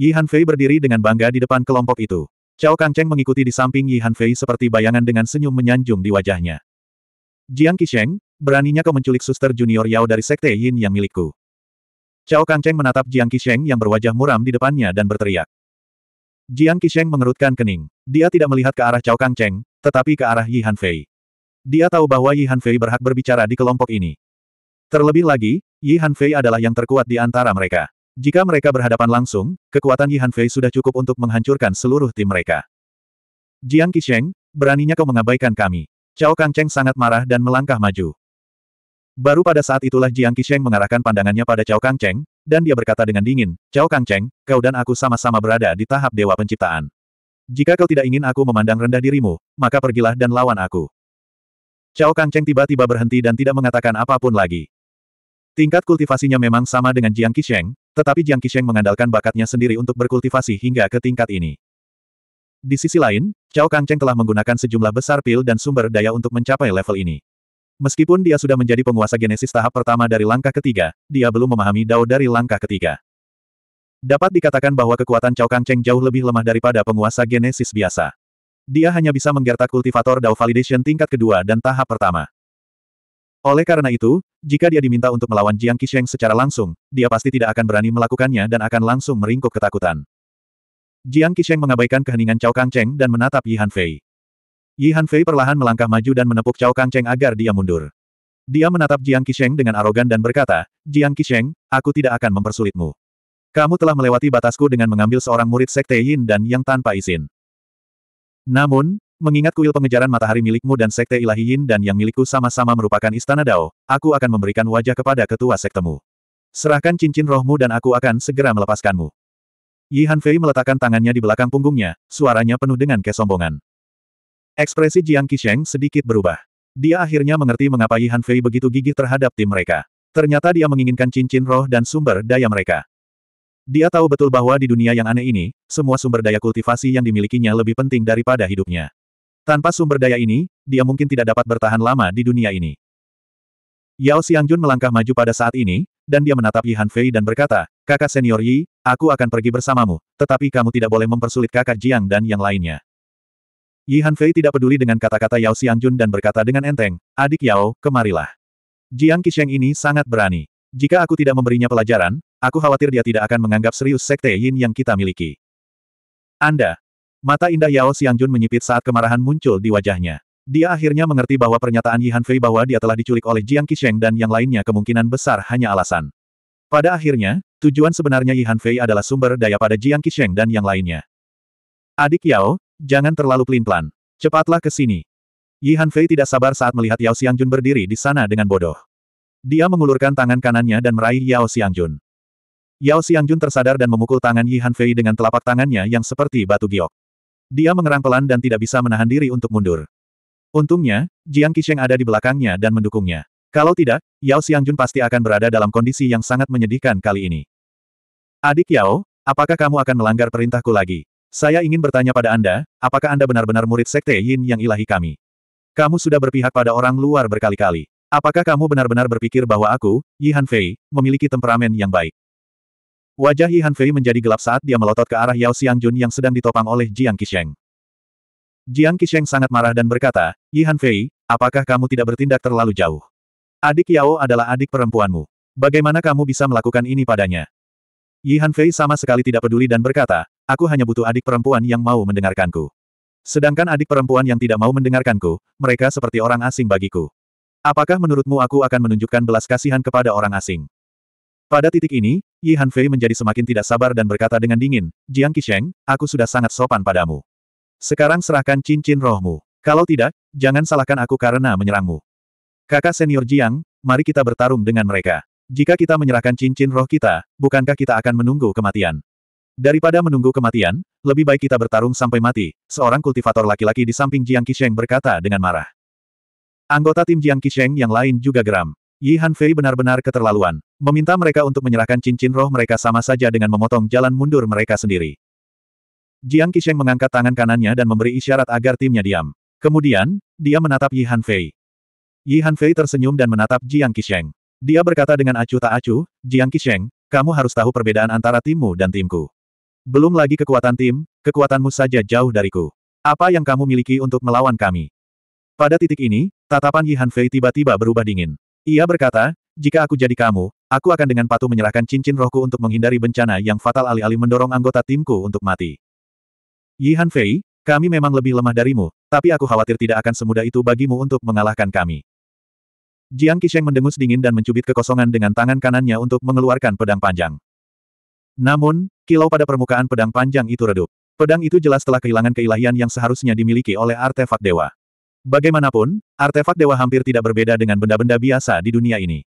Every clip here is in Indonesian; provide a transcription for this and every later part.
Yi Fei berdiri dengan bangga di depan kelompok itu. Cao Cheng mengikuti di samping Yi Fei seperti bayangan dengan senyum menyanjung di wajahnya. Jiang Qisheng, beraninya kau menculik suster junior Yao dari sekte Yin yang milikku. Cao Cheng menatap Jiang Qisheng yang berwajah muram di depannya dan berteriak. Jiang Qisheng mengerutkan kening. Dia tidak melihat ke arah Cao Cheng, tetapi ke arah Yi Fei. Dia tahu bahwa Yi Fei berhak berbicara di kelompok ini. Terlebih lagi, Yi Fei adalah yang terkuat di antara mereka. Jika mereka berhadapan langsung, kekuatan Yi Hanfei sudah cukup untuk menghancurkan seluruh tim mereka. Jiang Qisheng, beraninya kau mengabaikan kami. Cao Kangcheng sangat marah dan melangkah maju. Baru pada saat itulah Jiang Qisheng mengarahkan pandangannya pada Cao Kangcheng, dan dia berkata dengan dingin, Cao Kangcheng, kau dan aku sama-sama berada di tahap Dewa Penciptaan. Jika kau tidak ingin aku memandang rendah dirimu, maka pergilah dan lawan aku. Cao Kangcheng tiba-tiba berhenti dan tidak mengatakan apapun lagi. Tingkat kultivasinya memang sama dengan Jiang Qisheng, tetapi Jiang Qisheng mengandalkan bakatnya sendiri untuk berkultivasi hingga ke tingkat ini. Di sisi lain, Cao Kangcheng telah menggunakan sejumlah besar pil dan sumber daya untuk mencapai level ini. Meskipun dia sudah menjadi penguasa genesis tahap pertama dari langkah ketiga, dia belum memahami Dao dari langkah ketiga. Dapat dikatakan bahwa kekuatan Cao Kangcheng jauh lebih lemah daripada penguasa genesis biasa. Dia hanya bisa menggertak kultivator Dao Validation tingkat kedua dan tahap pertama. Oleh karena itu, jika dia diminta untuk melawan Jiang Qisheng secara langsung, dia pasti tidak akan berani melakukannya dan akan langsung meringkuk ketakutan. Jiang Qisheng mengabaikan keheningan Cao Kangcheng dan menatap Yihan Fei. Yihan Fei perlahan melangkah maju dan menepuk Cao Kangcheng agar dia mundur. Dia menatap Jiang Qisheng dengan arogan dan berkata, Jiang Qisheng, aku tidak akan mempersulitmu. Kamu telah melewati batasku dengan mengambil seorang murid Sekte Yin dan Yang tanpa izin. Namun, Mengingat kuil pengejaran matahari milikmu dan sekte ilahi Yin dan yang milikku sama-sama merupakan istana Dao, aku akan memberikan wajah kepada ketua sektemu. Serahkan cincin rohmu dan aku akan segera melepaskanmu. Yi Hanfei meletakkan tangannya di belakang punggungnya, suaranya penuh dengan kesombongan. Ekspresi Jiang Qisheng sedikit berubah. Dia akhirnya mengerti mengapa Yi Hanfei begitu gigih terhadap tim mereka. Ternyata dia menginginkan cincin roh dan sumber daya mereka. Dia tahu betul bahwa di dunia yang aneh ini, semua sumber daya kultivasi yang dimilikinya lebih penting daripada hidupnya. Tanpa sumber daya ini, dia mungkin tidak dapat bertahan lama di dunia ini. Yao Xiangjun melangkah maju pada saat ini, dan dia menatap Yi Han Fei dan berkata, Kakak senior Yi, aku akan pergi bersamamu, tetapi kamu tidak boleh mempersulit kakak Jiang dan yang lainnya. Yi Han Fei tidak peduli dengan kata-kata Yao Xiangjun dan berkata dengan enteng, Adik Yao, kemarilah. Jiang Qisheng ini sangat berani. Jika aku tidak memberinya pelajaran, aku khawatir dia tidak akan menganggap serius sekte Yin yang kita miliki. Anda, Mata indah Yao Xiangjun menyipit saat kemarahan muncul di wajahnya. Dia akhirnya mengerti bahwa pernyataan Yi Fei bahwa dia telah diculik oleh Jiang Qisheng dan yang lainnya kemungkinan besar hanya alasan. Pada akhirnya, tujuan sebenarnya Yi Fei adalah sumber daya pada Jiang Qisheng dan yang lainnya. Adik Yao, jangan terlalu pelin-pelan. Cepatlah ke sini. Yi Fei tidak sabar saat melihat Yao Xiangjun berdiri di sana dengan bodoh. Dia mengulurkan tangan kanannya dan meraih Yao Xiangjun. Yao Xiangjun tersadar dan memukul tangan Yi Fei dengan telapak tangannya yang seperti batu giok. Dia mengerang pelan dan tidak bisa menahan diri untuk mundur. Untungnya, Jiang Qisheng ada di belakangnya dan mendukungnya. Kalau tidak, Yao Xiangjun pasti akan berada dalam kondisi yang sangat menyedihkan kali ini. Adik Yao, apakah kamu akan melanggar perintahku lagi? Saya ingin bertanya pada Anda, apakah Anda benar-benar murid Sekte Yin yang ilahi kami? Kamu sudah berpihak pada orang luar berkali-kali. Apakah kamu benar-benar berpikir bahwa aku, Yi Han Fei, memiliki temperamen yang baik? Wajah Yi Hanfei menjadi gelap saat dia melotot ke arah Yao Xiangjun yang sedang ditopang oleh Jiang Qisheng. Jiang Qisheng sangat marah dan berkata, Yi Hanfei, apakah kamu tidak bertindak terlalu jauh? Adik Yao adalah adik perempuanmu. Bagaimana kamu bisa melakukan ini padanya? Yi Hanfei sama sekali tidak peduli dan berkata, aku hanya butuh adik perempuan yang mau mendengarkanku. Sedangkan adik perempuan yang tidak mau mendengarkanku, mereka seperti orang asing bagiku. Apakah menurutmu aku akan menunjukkan belas kasihan kepada orang asing? Pada titik ini, Yi Hanfei menjadi semakin tidak sabar dan berkata dengan dingin, Jiang Qisheng, aku sudah sangat sopan padamu. Sekarang serahkan cincin rohmu. Kalau tidak, jangan salahkan aku karena menyerangmu. Kakak senior Jiang, mari kita bertarung dengan mereka. Jika kita menyerahkan cincin roh kita, bukankah kita akan menunggu kematian? Daripada menunggu kematian, lebih baik kita bertarung sampai mati, seorang kultivator laki-laki di samping Jiang Qisheng berkata dengan marah. Anggota tim Jiang Qisheng yang lain juga geram. Yi Fei benar-benar keterlaluan. Meminta mereka untuk menyerahkan cincin roh mereka sama saja dengan memotong jalan mundur mereka sendiri. Jiang Qisheng mengangkat tangan kanannya dan memberi isyarat agar timnya diam. Kemudian, dia menatap Yi Fei. Yi Fei tersenyum dan menatap Jiang Qisheng. Dia berkata dengan acuh tak acuh, Jiang Qisheng, kamu harus tahu perbedaan antara timmu dan timku. Belum lagi kekuatan tim, kekuatanmu saja jauh dariku. Apa yang kamu miliki untuk melawan kami? Pada titik ini, tatapan Yi Fei tiba-tiba berubah dingin. Ia berkata, jika aku jadi kamu, aku akan dengan patuh menyerahkan cincin rohku untuk menghindari bencana yang fatal alih-alih mendorong anggota timku untuk mati. Yi Han Fei, kami memang lebih lemah darimu, tapi aku khawatir tidak akan semudah itu bagimu untuk mengalahkan kami. Jiang Qisheng mendengus dingin dan mencubit kekosongan dengan tangan kanannya untuk mengeluarkan pedang panjang. Namun, kilau pada permukaan pedang panjang itu redup. Pedang itu jelas telah kehilangan keilahian yang seharusnya dimiliki oleh artefak dewa. Bagaimanapun, artefak dewa hampir tidak berbeda dengan benda-benda biasa di dunia ini.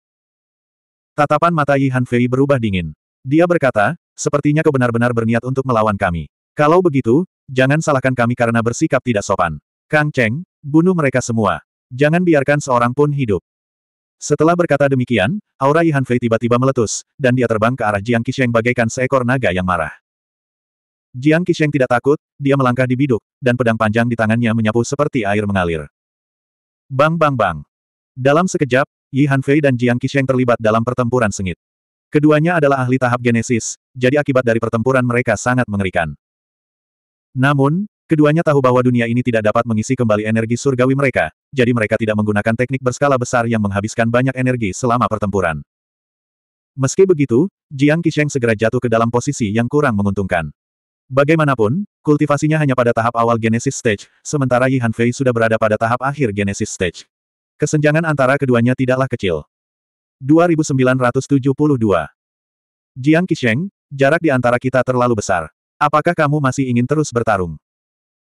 Tatapan mata Yi Han Fei berubah dingin. Dia berkata, sepertinya kau benar-benar berniat untuk melawan kami. Kalau begitu, jangan salahkan kami karena bersikap tidak sopan. Kang Cheng, bunuh mereka semua. Jangan biarkan seorang pun hidup. Setelah berkata demikian, aura Yi Han Fei tiba-tiba meletus, dan dia terbang ke arah Jiang Qisheng bagaikan seekor naga yang marah. Jiang Qisheng tidak takut, dia melangkah di biduk, dan pedang panjang di tangannya menyapu seperti air mengalir. Bang bang bang. Dalam sekejap, Yi Hanfei dan Jiang Qisheng terlibat dalam pertempuran sengit. Keduanya adalah ahli tahap genesis, jadi akibat dari pertempuran mereka sangat mengerikan. Namun, keduanya tahu bahwa dunia ini tidak dapat mengisi kembali energi surgawi mereka, jadi mereka tidak menggunakan teknik berskala besar yang menghabiskan banyak energi selama pertempuran. Meski begitu, Jiang Qisheng segera jatuh ke dalam posisi yang kurang menguntungkan. Bagaimanapun, kultivasinya hanya pada tahap awal Genesis Stage, sementara Yi Hanfei sudah berada pada tahap akhir Genesis Stage. Kesenjangan antara keduanya tidaklah kecil. 2972 Jiang Qisheng, jarak di antara kita terlalu besar. Apakah kamu masih ingin terus bertarung?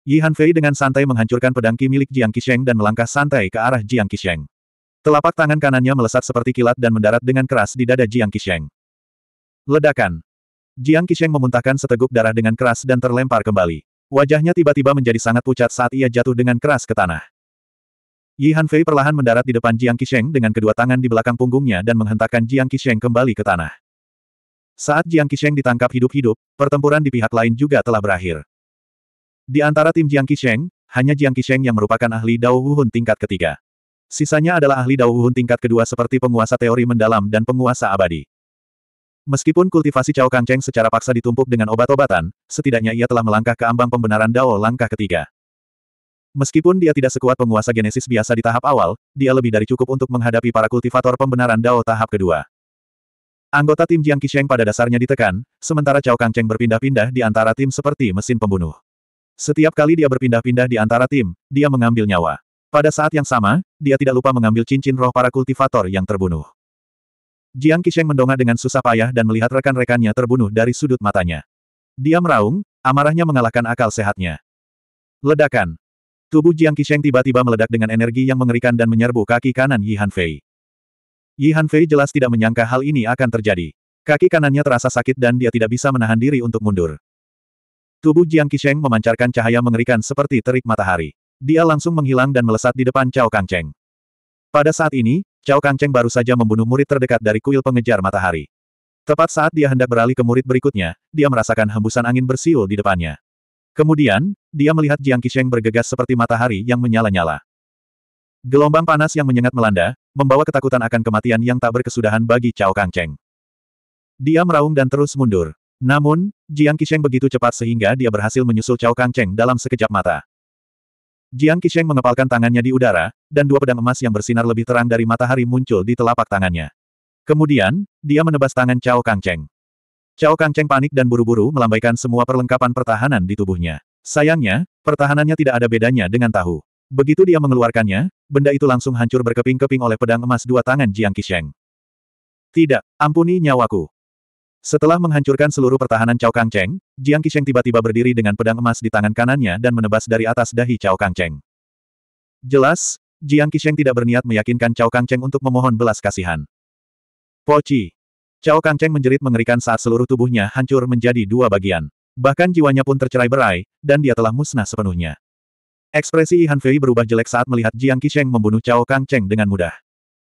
Yi Hanfei dengan santai menghancurkan pedang Qi milik Jiang Qisheng dan melangkah santai ke arah Jiang Qisheng. Telapak tangan kanannya melesat seperti kilat dan mendarat dengan keras di dada Jiang Qisheng. Ledakan. Jiang Qisheng memuntahkan seteguk darah dengan keras dan terlempar kembali. Wajahnya tiba-tiba menjadi sangat pucat saat ia jatuh dengan keras ke tanah. Yi Hanfei perlahan mendarat di depan Jiang Qisheng dengan kedua tangan di belakang punggungnya dan menghentakkan Jiang Qisheng kembali ke tanah. Saat Jiang Qisheng ditangkap hidup-hidup, pertempuran di pihak lain juga telah berakhir. Di antara tim Jiang Qisheng, hanya Jiang Qisheng yang merupakan ahli Dao Wuhun tingkat ketiga. Sisanya adalah ahli Dao Wuhun tingkat kedua seperti penguasa teori mendalam dan penguasa abadi. Meskipun kultivasi Cao Kangcheng secara paksa ditumpuk dengan obat-obatan, setidaknya ia telah melangkah ke ambang pembenaran Dao langkah ketiga. Meskipun dia tidak sekuat penguasa genesis biasa di tahap awal, dia lebih dari cukup untuk menghadapi para kultivator pembenaran Dao tahap kedua. Anggota tim Jiang Qisheng pada dasarnya ditekan, sementara Cao Kangcheng berpindah-pindah di antara tim seperti mesin pembunuh. Setiap kali dia berpindah-pindah di antara tim, dia mengambil nyawa. Pada saat yang sama, dia tidak lupa mengambil cincin roh para kultivator yang terbunuh. Jiang Qisheng mendongak dengan susah payah dan melihat rekan-rekannya terbunuh dari sudut matanya. Dia meraung, amarahnya mengalahkan akal sehatnya. Ledakan. Tubuh Jiang Qisheng tiba-tiba meledak dengan energi yang mengerikan dan menyerbu kaki kanan Yi Hanfei. Yi Hanfei jelas tidak menyangka hal ini akan terjadi. Kaki kanannya terasa sakit dan dia tidak bisa menahan diri untuk mundur. Tubuh Jiang Qisheng memancarkan cahaya mengerikan seperti terik matahari. Dia langsung menghilang dan melesat di depan Cao Kangcheng. Pada saat ini, Cao Kangcheng baru saja membunuh murid terdekat dari kuil pengejar matahari. Tepat saat dia hendak beralih ke murid berikutnya, dia merasakan hembusan angin bersiul di depannya. Kemudian, dia melihat Jiang Qisheng bergegas seperti matahari yang menyala-nyala. Gelombang panas yang menyengat melanda, membawa ketakutan akan kematian yang tak berkesudahan bagi Cao Kangcheng. Dia meraung dan terus mundur. Namun, Jiang Qisheng begitu cepat sehingga dia berhasil menyusul Cao Kangcheng dalam sekejap mata. Jiang Qisheng mengepalkan tangannya di udara, dan dua pedang emas yang bersinar lebih terang dari matahari muncul di telapak tangannya. Kemudian, dia menebas tangan Cao Kangcheng. Cao Kangcheng panik dan buru-buru melambaikan semua perlengkapan pertahanan di tubuhnya. Sayangnya, pertahanannya tidak ada bedanya dengan tahu. Begitu dia mengeluarkannya, benda itu langsung hancur berkeping-keping oleh pedang emas dua tangan Jiang Qisheng. Tidak, ampuni nyawaku. Setelah menghancurkan seluruh pertahanan Cao Kang Cheng, Jiang Qisheng tiba-tiba berdiri dengan pedang emas di tangan kanannya dan menebas dari atas dahi Cao Kang Cheng. Jelas, Jiang Qisheng tidak berniat meyakinkan Cao Kang Cheng untuk memohon belas kasihan. Poci. Cao Kang Cheng menjerit mengerikan saat seluruh tubuhnya hancur menjadi dua bagian. Bahkan jiwanya pun tercerai-berai, dan dia telah musnah sepenuhnya. Ekspresi Han Fei berubah jelek saat melihat Jiang Qisheng membunuh Cao Kang Cheng dengan mudah.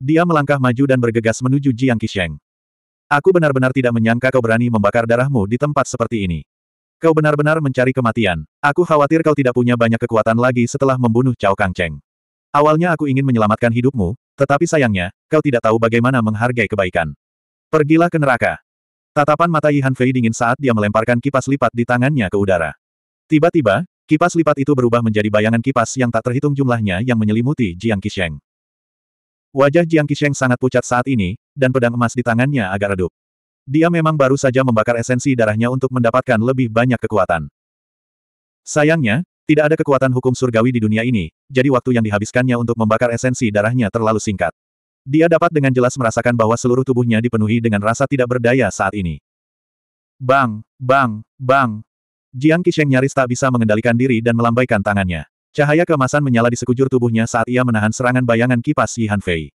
Dia melangkah maju dan bergegas menuju Jiang Qisheng. Aku benar-benar tidak menyangka kau berani membakar darahmu di tempat seperti ini. Kau benar-benar mencari kematian. Aku khawatir kau tidak punya banyak kekuatan lagi setelah membunuh Cao Kangcheng. Awalnya aku ingin menyelamatkan hidupmu, tetapi sayangnya, kau tidak tahu bagaimana menghargai kebaikan. Pergilah ke neraka. Tatapan mata Yihan Fei dingin saat dia melemparkan kipas lipat di tangannya ke udara. Tiba-tiba, kipas lipat itu berubah menjadi bayangan kipas yang tak terhitung jumlahnya yang menyelimuti Jiang Qisheng. Wajah Jiang Qisheng sangat pucat saat ini, dan pedang emas di tangannya agak redup. Dia memang baru saja membakar esensi darahnya untuk mendapatkan lebih banyak kekuatan. Sayangnya, tidak ada kekuatan hukum surgawi di dunia ini, jadi waktu yang dihabiskannya untuk membakar esensi darahnya terlalu singkat. Dia dapat dengan jelas merasakan bahwa seluruh tubuhnya dipenuhi dengan rasa tidak berdaya saat ini. Bang, bang, bang. Jiang Qisheng nyaris tak bisa mengendalikan diri dan melambaikan tangannya. Cahaya kemasan menyala di sekujur tubuhnya saat ia menahan serangan bayangan kipas Yihan Fei.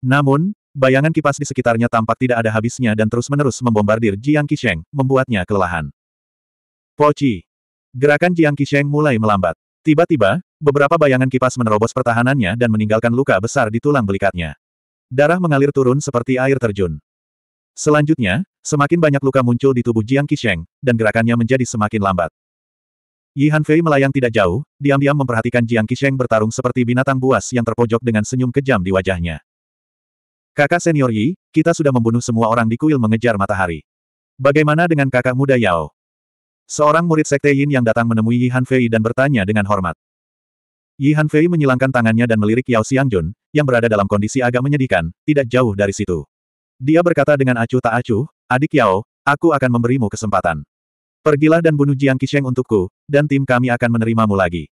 Namun, bayangan kipas di sekitarnya tampak tidak ada habisnya dan terus-menerus membombardir Jiang Qisheng, membuatnya kelelahan. Poci! Gerakan Jiang Qisheng mulai melambat. Tiba-tiba, beberapa bayangan kipas menerobos pertahanannya dan meninggalkan luka besar di tulang belikatnya. Darah mengalir turun seperti air terjun. Selanjutnya, semakin banyak luka muncul di tubuh Jiang Qisheng, dan gerakannya menjadi semakin lambat. Yi Hanfei melayang tidak jauh, diam-diam memperhatikan Jiang Qisheng bertarung seperti binatang buas yang terpojok dengan senyum kejam di wajahnya. Kakak senior Yi, kita sudah membunuh semua orang di kuil mengejar matahari. Bagaimana dengan kakak muda Yao? Seorang murid sekte Yin yang datang menemui Yi Hanfei dan bertanya dengan hormat. Yi Hanfei menyilangkan tangannya dan melirik Yao Xiangjun, yang berada dalam kondisi agak menyedihkan, tidak jauh dari situ. Dia berkata dengan acuh tak acuh, adik Yao, aku akan memberimu kesempatan. Pergilah dan bunuh Jiang Qisheng untukku, dan tim kami akan menerimamu lagi.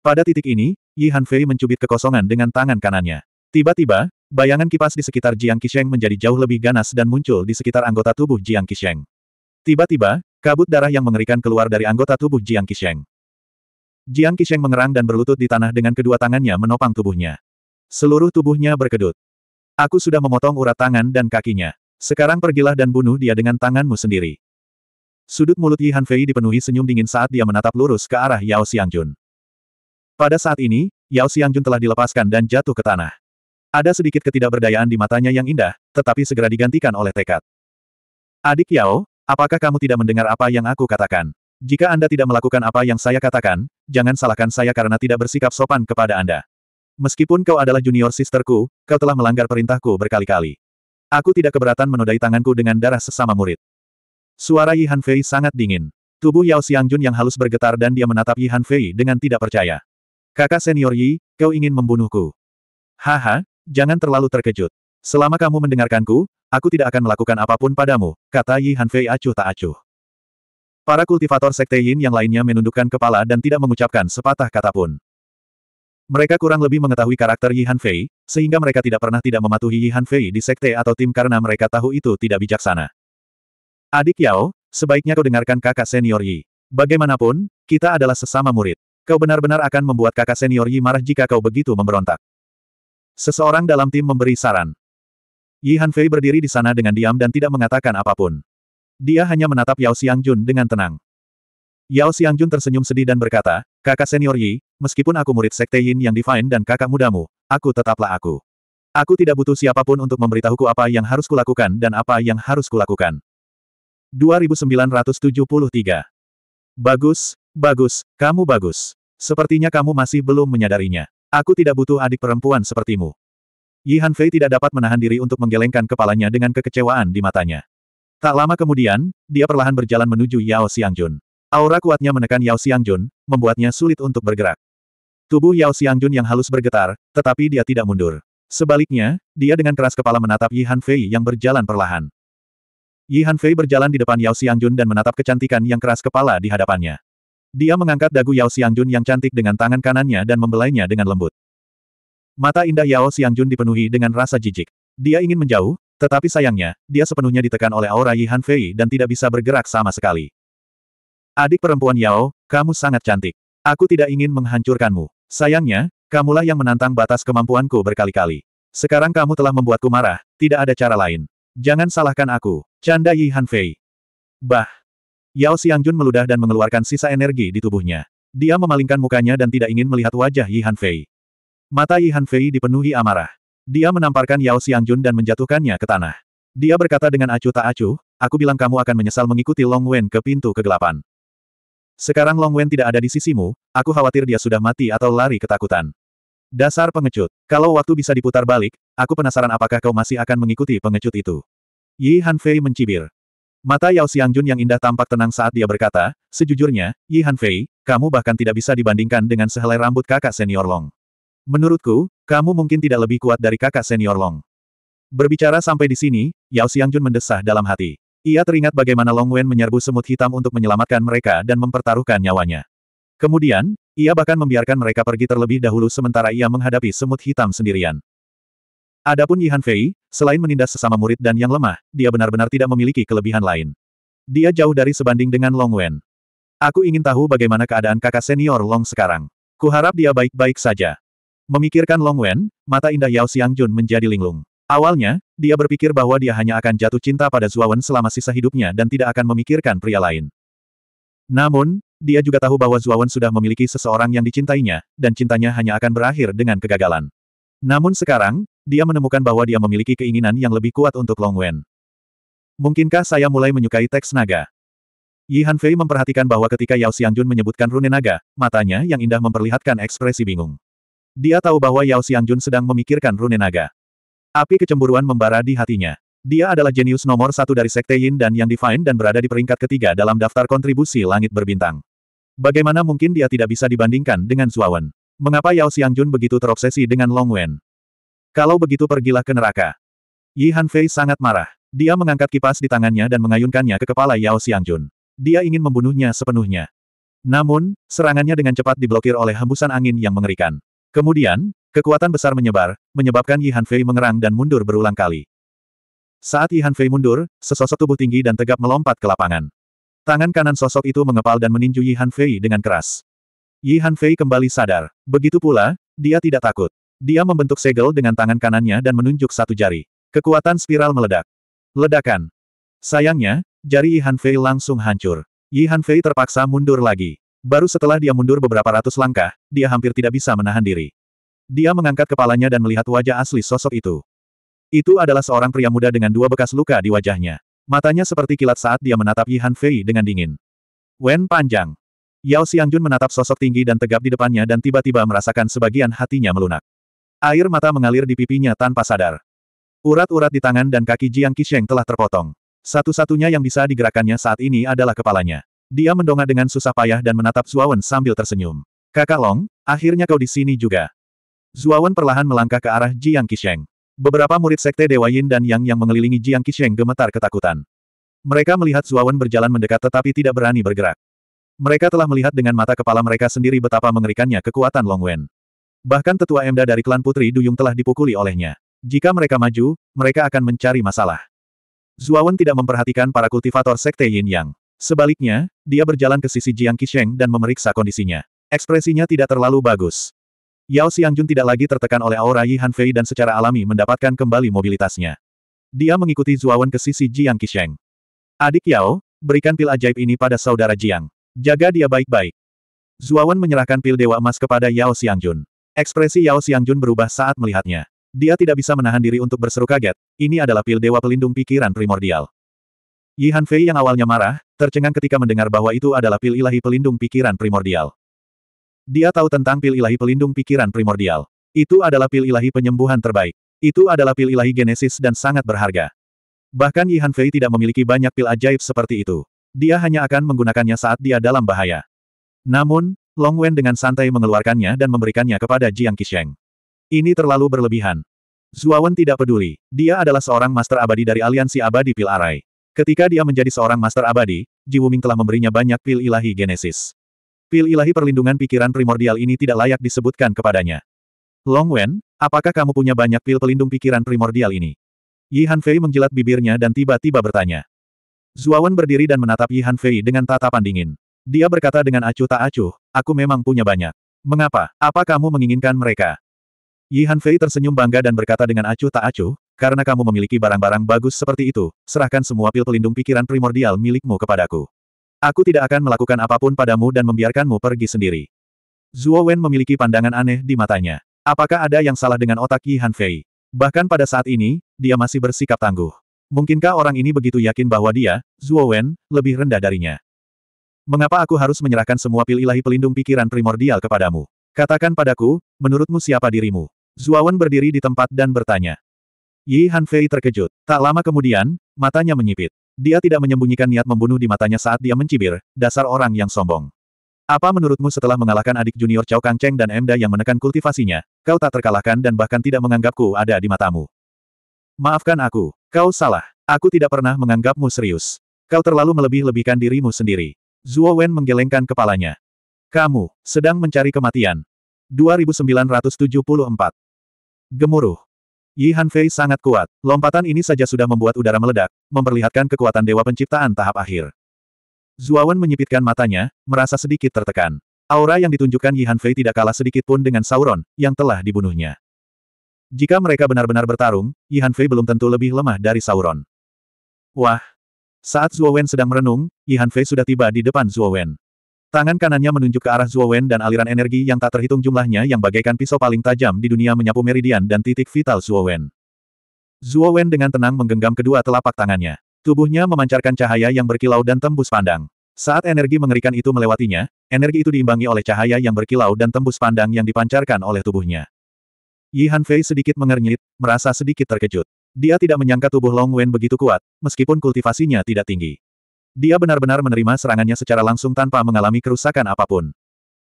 Pada titik ini, Yi Hanfei mencubit kekosongan dengan tangan kanannya. Tiba-tiba, bayangan kipas di sekitar Jiang Qisheng menjadi jauh lebih ganas dan muncul di sekitar anggota tubuh Jiang Qisheng. Tiba-tiba, kabut darah yang mengerikan keluar dari anggota tubuh Jiang Qisheng. Jiang Qisheng mengerang dan berlutut di tanah dengan kedua tangannya menopang tubuhnya. Seluruh tubuhnya berkedut. Aku sudah memotong urat tangan dan kakinya. Sekarang pergilah dan bunuh dia dengan tanganmu sendiri. Sudut mulut Yi Hanfei dipenuhi senyum dingin saat dia menatap lurus ke arah Yao Xiangjun. Pada saat ini, Yao Xiangjun telah dilepaskan dan jatuh ke tanah. Ada sedikit ketidakberdayaan di matanya yang indah, tetapi segera digantikan oleh tekad. Adik Yao, apakah kamu tidak mendengar apa yang aku katakan? Jika Anda tidak melakukan apa yang saya katakan, jangan salahkan saya karena tidak bersikap sopan kepada Anda. Meskipun kau adalah junior sisterku, kau telah melanggar perintahku berkali-kali. Aku tidak keberatan menodai tanganku dengan darah sesama murid. Suara Yi Han Fei sangat dingin. Tubuh Yao Xiangjun yang halus bergetar dan dia menatap Yi Han Fei dengan tidak percaya. Kakak senior Yi, kau ingin membunuhku. Haha, jangan terlalu terkejut. Selama kamu mendengarkanku, aku tidak akan melakukan apapun padamu, kata Yi Han Fei acuh tak acuh. Para kultivator Sekte Yin yang lainnya menundukkan kepala dan tidak mengucapkan sepatah kata pun. Mereka kurang lebih mengetahui karakter Yi Han Fei, sehingga mereka tidak pernah tidak mematuhi Yi Fei di sekte atau tim karena mereka tahu itu tidak bijaksana. Adik Yao, sebaiknya kau dengarkan kakak senior Yi. Bagaimanapun, kita adalah sesama murid. Kau benar-benar akan membuat kakak senior Yi marah jika kau begitu memberontak. Seseorang dalam tim memberi saran. Yi Hanfei berdiri di sana dengan diam dan tidak mengatakan apapun. Dia hanya menatap Yao Xiangjun dengan tenang. Yao Xiangjun tersenyum sedih dan berkata, Kakak senior Yi, meskipun aku murid Sekte Yin yang Divine dan kakak mudamu, aku tetaplah aku. Aku tidak butuh siapapun untuk memberitahuku apa yang harus kulakukan dan apa yang harus kulakukan. 2973. Bagus, bagus, kamu bagus. Sepertinya kamu masih belum menyadarinya. Aku tidak butuh adik perempuan sepertimu. Yi Hanfei tidak dapat menahan diri untuk menggelengkan kepalanya dengan kekecewaan di matanya. Tak lama kemudian, dia perlahan berjalan menuju Yao Xiangjun. Aura kuatnya menekan Yao Xiangjun, membuatnya sulit untuk bergerak. Tubuh Yao Xiangjun yang halus bergetar, tetapi dia tidak mundur. Sebaliknya, dia dengan keras kepala menatap Yi Hanfei yang berjalan perlahan. Yi Hanfei berjalan di depan Yao Xiangjun dan menatap kecantikan yang keras kepala di hadapannya. Dia mengangkat dagu Yao Xiangjun yang cantik dengan tangan kanannya dan membelainya dengan lembut. Mata indah Yao Xiangjun dipenuhi dengan rasa jijik. Dia ingin menjauh, tetapi sayangnya, dia sepenuhnya ditekan oleh aura Yi Hanfei dan tidak bisa bergerak sama sekali. Adik perempuan Yao, kamu sangat cantik. Aku tidak ingin menghancurkanmu. Sayangnya, kamulah yang menantang batas kemampuanku berkali-kali. Sekarang kamu telah membuatku marah, tidak ada cara lain. Jangan salahkan aku, canda Yi Hanfei. Bah! Yao Xiangjun meludah dan mengeluarkan sisa energi di tubuhnya. Dia memalingkan mukanya dan tidak ingin melihat wajah Yi Hanfei. Mata Yi Hanfei dipenuhi amarah. Dia menamparkan Yao Xiangjun dan menjatuhkannya ke tanah. Dia berkata dengan acuh tak acuh, aku bilang kamu akan menyesal mengikuti Long Wen ke pintu kegelapan. Sekarang Long Wen tidak ada di sisimu, aku khawatir dia sudah mati atau lari ketakutan. Dasar pengecut, kalau waktu bisa diputar balik, aku penasaran apakah kau masih akan mengikuti pengecut itu. Yi Hanfei mencibir. Mata Yao Xiangjun yang indah tampak tenang saat dia berkata, sejujurnya, Yi Hanfei, kamu bahkan tidak bisa dibandingkan dengan sehelai rambut kakak senior Long. Menurutku, kamu mungkin tidak lebih kuat dari kakak senior Long. Berbicara sampai di sini, Yao Xiangjun mendesah dalam hati. Ia teringat bagaimana Long Wen menyerbu semut hitam untuk menyelamatkan mereka dan mempertaruhkan nyawanya. Kemudian, ia bahkan membiarkan mereka pergi terlebih dahulu sementara ia menghadapi semut hitam sendirian. Adapun Yi Hanfei, Selain menindas sesama murid dan yang lemah, dia benar-benar tidak memiliki kelebihan lain. Dia jauh dari sebanding dengan Long Wen. Aku ingin tahu bagaimana keadaan kakak senior Long sekarang. Kuharap dia baik-baik saja. Memikirkan Long Wen, mata indah Yao Jun menjadi linglung. Awalnya, dia berpikir bahwa dia hanya akan jatuh cinta pada Wen selama sisa hidupnya dan tidak akan memikirkan pria lain. Namun, dia juga tahu bahwa Wen sudah memiliki seseorang yang dicintainya, dan cintanya hanya akan berakhir dengan kegagalan. Namun sekarang, dia menemukan bahwa dia memiliki keinginan yang lebih kuat untuk Long Wen. Mungkinkah saya mulai menyukai teks naga? Yi Hanfei memperhatikan bahwa ketika Yao Xiangjun menyebutkan rune naga, matanya yang indah memperlihatkan ekspresi bingung. Dia tahu bahwa Yao Xiangjun sedang memikirkan rune naga. Api kecemburuan membara di hatinya. Dia adalah jenius nomor satu dari Sekte Yin dan yang Divine dan berada di peringkat ketiga dalam daftar kontribusi langit berbintang. Bagaimana mungkin dia tidak bisa dibandingkan dengan Zuawan? Mengapa Yao Xiangjun begitu terobsesi dengan Long Wen? Kalau begitu pergilah ke neraka. Yi Hanfei sangat marah. Dia mengangkat kipas di tangannya dan mengayunkannya ke kepala Yao Xiangjun. Dia ingin membunuhnya sepenuhnya. Namun, serangannya dengan cepat diblokir oleh hembusan angin yang mengerikan. Kemudian, kekuatan besar menyebar, menyebabkan Yi Hanfei mengerang dan mundur berulang kali. Saat Yi Hanfei mundur, sesosok tubuh tinggi dan tegap melompat ke lapangan. Tangan kanan sosok itu mengepal dan meninju Yi Hanfei dengan keras. Yi Hanfei kembali sadar. Begitu pula, dia tidak takut. Dia membentuk segel dengan tangan kanannya dan menunjuk satu jari. Kekuatan spiral meledak. Ledakan. Sayangnya, jari Yi Hanfei langsung hancur. Yi Hanfei terpaksa mundur lagi. Baru setelah dia mundur beberapa ratus langkah, dia hampir tidak bisa menahan diri. Dia mengangkat kepalanya dan melihat wajah asli sosok itu. Itu adalah seorang pria muda dengan dua bekas luka di wajahnya. Matanya seperti kilat saat dia menatap Yi Hanfei Fei dengan dingin. Wen panjang. Yao Xiangjun menatap sosok tinggi dan tegap di depannya dan tiba-tiba merasakan sebagian hatinya melunak. Air mata mengalir di pipinya tanpa sadar. Urat-urat di tangan dan kaki Jiang Qisheng telah terpotong. Satu-satunya yang bisa digerakkannya saat ini adalah kepalanya. Dia mendongak dengan susah payah dan menatap Zuawan sambil tersenyum. Kakak Long, akhirnya kau di sini juga. Zuawan perlahan melangkah ke arah Jiang Qisheng. Beberapa murid sekte Dewa Yin dan Yang yang mengelilingi Jiang Qisheng gemetar ketakutan. Mereka melihat Zuawan berjalan mendekat tetapi tidak berani bergerak. Mereka telah melihat dengan mata kepala mereka sendiri betapa mengerikannya kekuatan Long Wen. Bahkan tetua Emda dari klan Putri Duyung telah dipukuli olehnya. Jika mereka maju, mereka akan mencari masalah. Zuawan tidak memperhatikan para kultivator Sekte Yin Yang. Sebaliknya, dia berjalan ke sisi Jiang Qisheng dan memeriksa kondisinya. Ekspresinya tidak terlalu bagus. Yao Xiangjun tidak lagi tertekan oleh aura Yi Hanfei dan secara alami mendapatkan kembali mobilitasnya. Dia mengikuti Zuawan ke sisi Jiang Qisheng. Adik Yao, berikan pil ajaib ini pada saudara Jiang. Jaga dia baik-baik. Zuawan menyerahkan pil Dewa Emas kepada Yao Xiangjun. Ekspresi Yao Xiangjun berubah saat melihatnya. Dia tidak bisa menahan diri untuk berseru kaget, ini adalah pil dewa pelindung pikiran primordial. Yihan Fei yang awalnya marah, tercengang ketika mendengar bahwa itu adalah pil ilahi pelindung pikiran primordial. Dia tahu tentang pil ilahi pelindung pikiran primordial. Itu adalah pil ilahi penyembuhan terbaik. Itu adalah pil ilahi genesis dan sangat berharga. Bahkan Yihan Fei tidak memiliki banyak pil ajaib seperti itu. Dia hanya akan menggunakannya saat dia dalam bahaya. Namun, Long Wen dengan santai mengeluarkannya dan memberikannya kepada Jiang Qisheng. Ini terlalu berlebihan. Zuawan tidak peduli. Dia adalah seorang master abadi dari aliansi abadi pil arai. Ketika dia menjadi seorang master abadi, Ji Wuming telah memberinya banyak pil ilahi genesis. Pil ilahi perlindungan pikiran primordial ini tidak layak disebutkan kepadanya. Long Wen, apakah kamu punya banyak pil pelindung pikiran primordial ini? Yi Han Fei menjilat bibirnya dan tiba-tiba bertanya. Zuawan berdiri dan menatap Yi Han Fei dengan tatapan dingin. Dia berkata dengan acuh tak acuh, aku memang punya banyak. Mengapa? Apa kamu menginginkan mereka? Yi Hanfei tersenyum bangga dan berkata dengan acuh tak acuh, karena kamu memiliki barang-barang bagus seperti itu, serahkan semua pil pelindung pikiran primordial milikmu kepadaku. Aku tidak akan melakukan apapun padamu dan membiarkanmu pergi sendiri. Zhuo Wen memiliki pandangan aneh di matanya. Apakah ada yang salah dengan otak Yi Hanfei? Bahkan pada saat ini, dia masih bersikap tangguh. Mungkinkah orang ini begitu yakin bahwa dia, Zhuo Wen, lebih rendah darinya? Mengapa aku harus menyerahkan semua pil ilahi pelindung pikiran primordial kepadamu? Katakan padaku, menurutmu siapa dirimu? Zuawan berdiri di tempat dan bertanya. Yi Hanfei terkejut. Tak lama kemudian, matanya menyipit. Dia tidak menyembunyikan niat membunuh di matanya saat dia mencibir, dasar orang yang sombong. Apa menurutmu setelah mengalahkan adik junior Chao Cheng dan Emda yang menekan kultivasinya, kau tak terkalahkan dan bahkan tidak menganggapku ada di matamu? Maafkan aku, kau salah. Aku tidak pernah menganggapmu serius. Kau terlalu melebih-lebihkan dirimu sendiri. Zuo Wen menggelengkan kepalanya. Kamu, sedang mencari kematian. 2974. Gemuruh. Yi Hanfei sangat kuat. Lompatan ini saja sudah membuat udara meledak, memperlihatkan kekuatan Dewa Penciptaan tahap akhir. Wen menyipitkan matanya, merasa sedikit tertekan. Aura yang ditunjukkan Yi Hanfei tidak kalah sedikit pun dengan Sauron, yang telah dibunuhnya. Jika mereka benar-benar bertarung, Yi Hanfei belum tentu lebih lemah dari Sauron. Wah, saat Wen sedang merenung, Yihan Fei sudah tiba di depan Wen. Tangan kanannya menunjuk ke arah Wen dan aliran energi yang tak terhitung jumlahnya yang bagaikan pisau paling tajam di dunia menyapu meridian dan titik vital Wen. Zuo Wen dengan tenang menggenggam kedua telapak tangannya. Tubuhnya memancarkan cahaya yang berkilau dan tembus pandang. Saat energi mengerikan itu melewatinya, energi itu diimbangi oleh cahaya yang berkilau dan tembus pandang yang dipancarkan oleh tubuhnya. Yi Fei sedikit mengernyit, merasa sedikit terkejut. Dia tidak menyangka tubuh Long Wen begitu kuat, meskipun kultivasinya tidak tinggi. Dia benar-benar menerima serangannya secara langsung tanpa mengalami kerusakan apapun.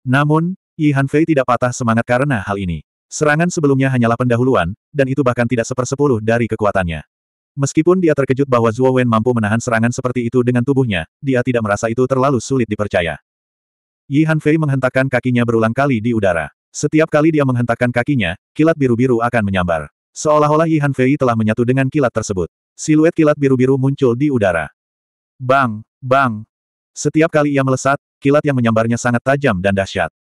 Namun, Yi Hanfei tidak patah semangat karena hal ini. Serangan sebelumnya hanyalah pendahuluan, dan itu bahkan tidak sepersepuluh dari kekuatannya. Meskipun dia terkejut bahwa Zhuo Wen mampu menahan serangan seperti itu dengan tubuhnya, dia tidak merasa itu terlalu sulit dipercaya. Yi Hanfei menghentakkan kakinya berulang kali di udara. Setiap kali dia menghentakkan kakinya, kilat biru-biru akan menyambar. Seolah-olah Yi Han Fei telah menyatu dengan kilat tersebut. Siluet kilat biru-biru muncul di udara. Bang, bang. Setiap kali ia melesat, kilat yang menyambarnya sangat tajam dan dahsyat.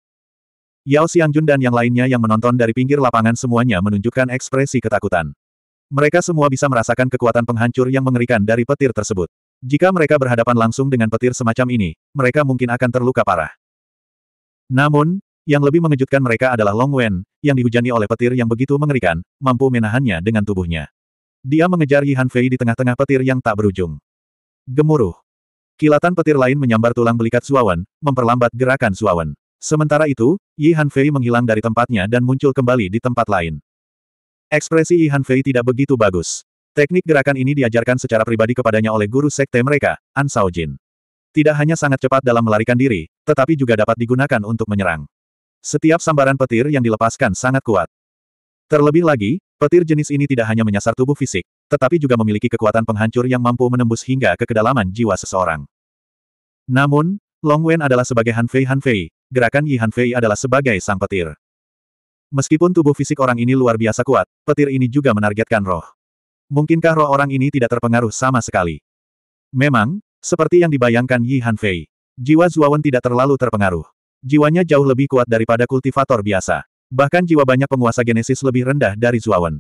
Yao Xiangjun dan yang lainnya yang menonton dari pinggir lapangan semuanya menunjukkan ekspresi ketakutan. Mereka semua bisa merasakan kekuatan penghancur yang mengerikan dari petir tersebut. Jika mereka berhadapan langsung dengan petir semacam ini, mereka mungkin akan terluka parah. Namun, yang lebih mengejutkan mereka adalah Long Wen, yang dihujani oleh petir yang begitu mengerikan, mampu menahannya dengan tubuhnya. Dia mengejar Yi Hanfei Fei di tengah-tengah petir yang tak berujung. Gemuruh. Kilatan petir lain menyambar tulang belikat Suawan, memperlambat gerakan Suawan. Sementara itu, Yi Hanfei Fei menghilang dari tempatnya dan muncul kembali di tempat lain. Ekspresi Yi Hanfei Fei tidak begitu bagus. Teknik gerakan ini diajarkan secara pribadi kepadanya oleh guru sekte mereka, An Saojin. Tidak hanya sangat cepat dalam melarikan diri, tetapi juga dapat digunakan untuk menyerang. Setiap sambaran petir yang dilepaskan sangat kuat. Terlebih lagi, petir jenis ini tidak hanya menyasar tubuh fisik, tetapi juga memiliki kekuatan penghancur yang mampu menembus hingga ke kedalaman jiwa seseorang. Namun, Long Wen adalah sebagai Han Fei Han Fei. gerakan Yi Han Fei adalah sebagai sang petir. Meskipun tubuh fisik orang ini luar biasa kuat, petir ini juga menargetkan roh. Mungkinkah roh orang ini tidak terpengaruh sama sekali? Memang, seperti yang dibayangkan Yi Han Fei, jiwa Zuawan tidak terlalu terpengaruh. Jiwanya jauh lebih kuat daripada kultivator biasa. Bahkan jiwa banyak penguasa genesis lebih rendah dari Zuawan.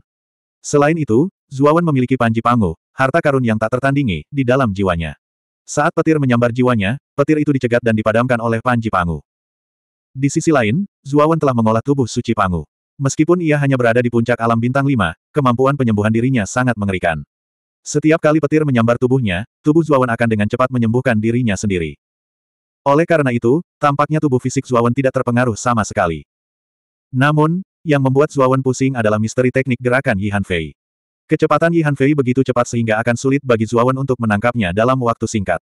Selain itu, Zuawan memiliki panji pangu, harta karun yang tak tertandingi, di dalam jiwanya. Saat petir menyambar jiwanya, petir itu dicegat dan dipadamkan oleh panji pangu. Di sisi lain, Zuawan telah mengolah tubuh suci pangu. Meskipun ia hanya berada di puncak alam bintang lima, kemampuan penyembuhan dirinya sangat mengerikan. Setiap kali petir menyambar tubuhnya, tubuh Zuawan akan dengan cepat menyembuhkan dirinya sendiri. Oleh karena itu, tampaknya tubuh fisik Zuawan tidak terpengaruh sama sekali. Namun, yang membuat Zuawan pusing adalah misteri teknik gerakan Yihan Fei. Kecepatan Yihan Fei begitu cepat sehingga akan sulit bagi Zuawan untuk menangkapnya dalam waktu singkat.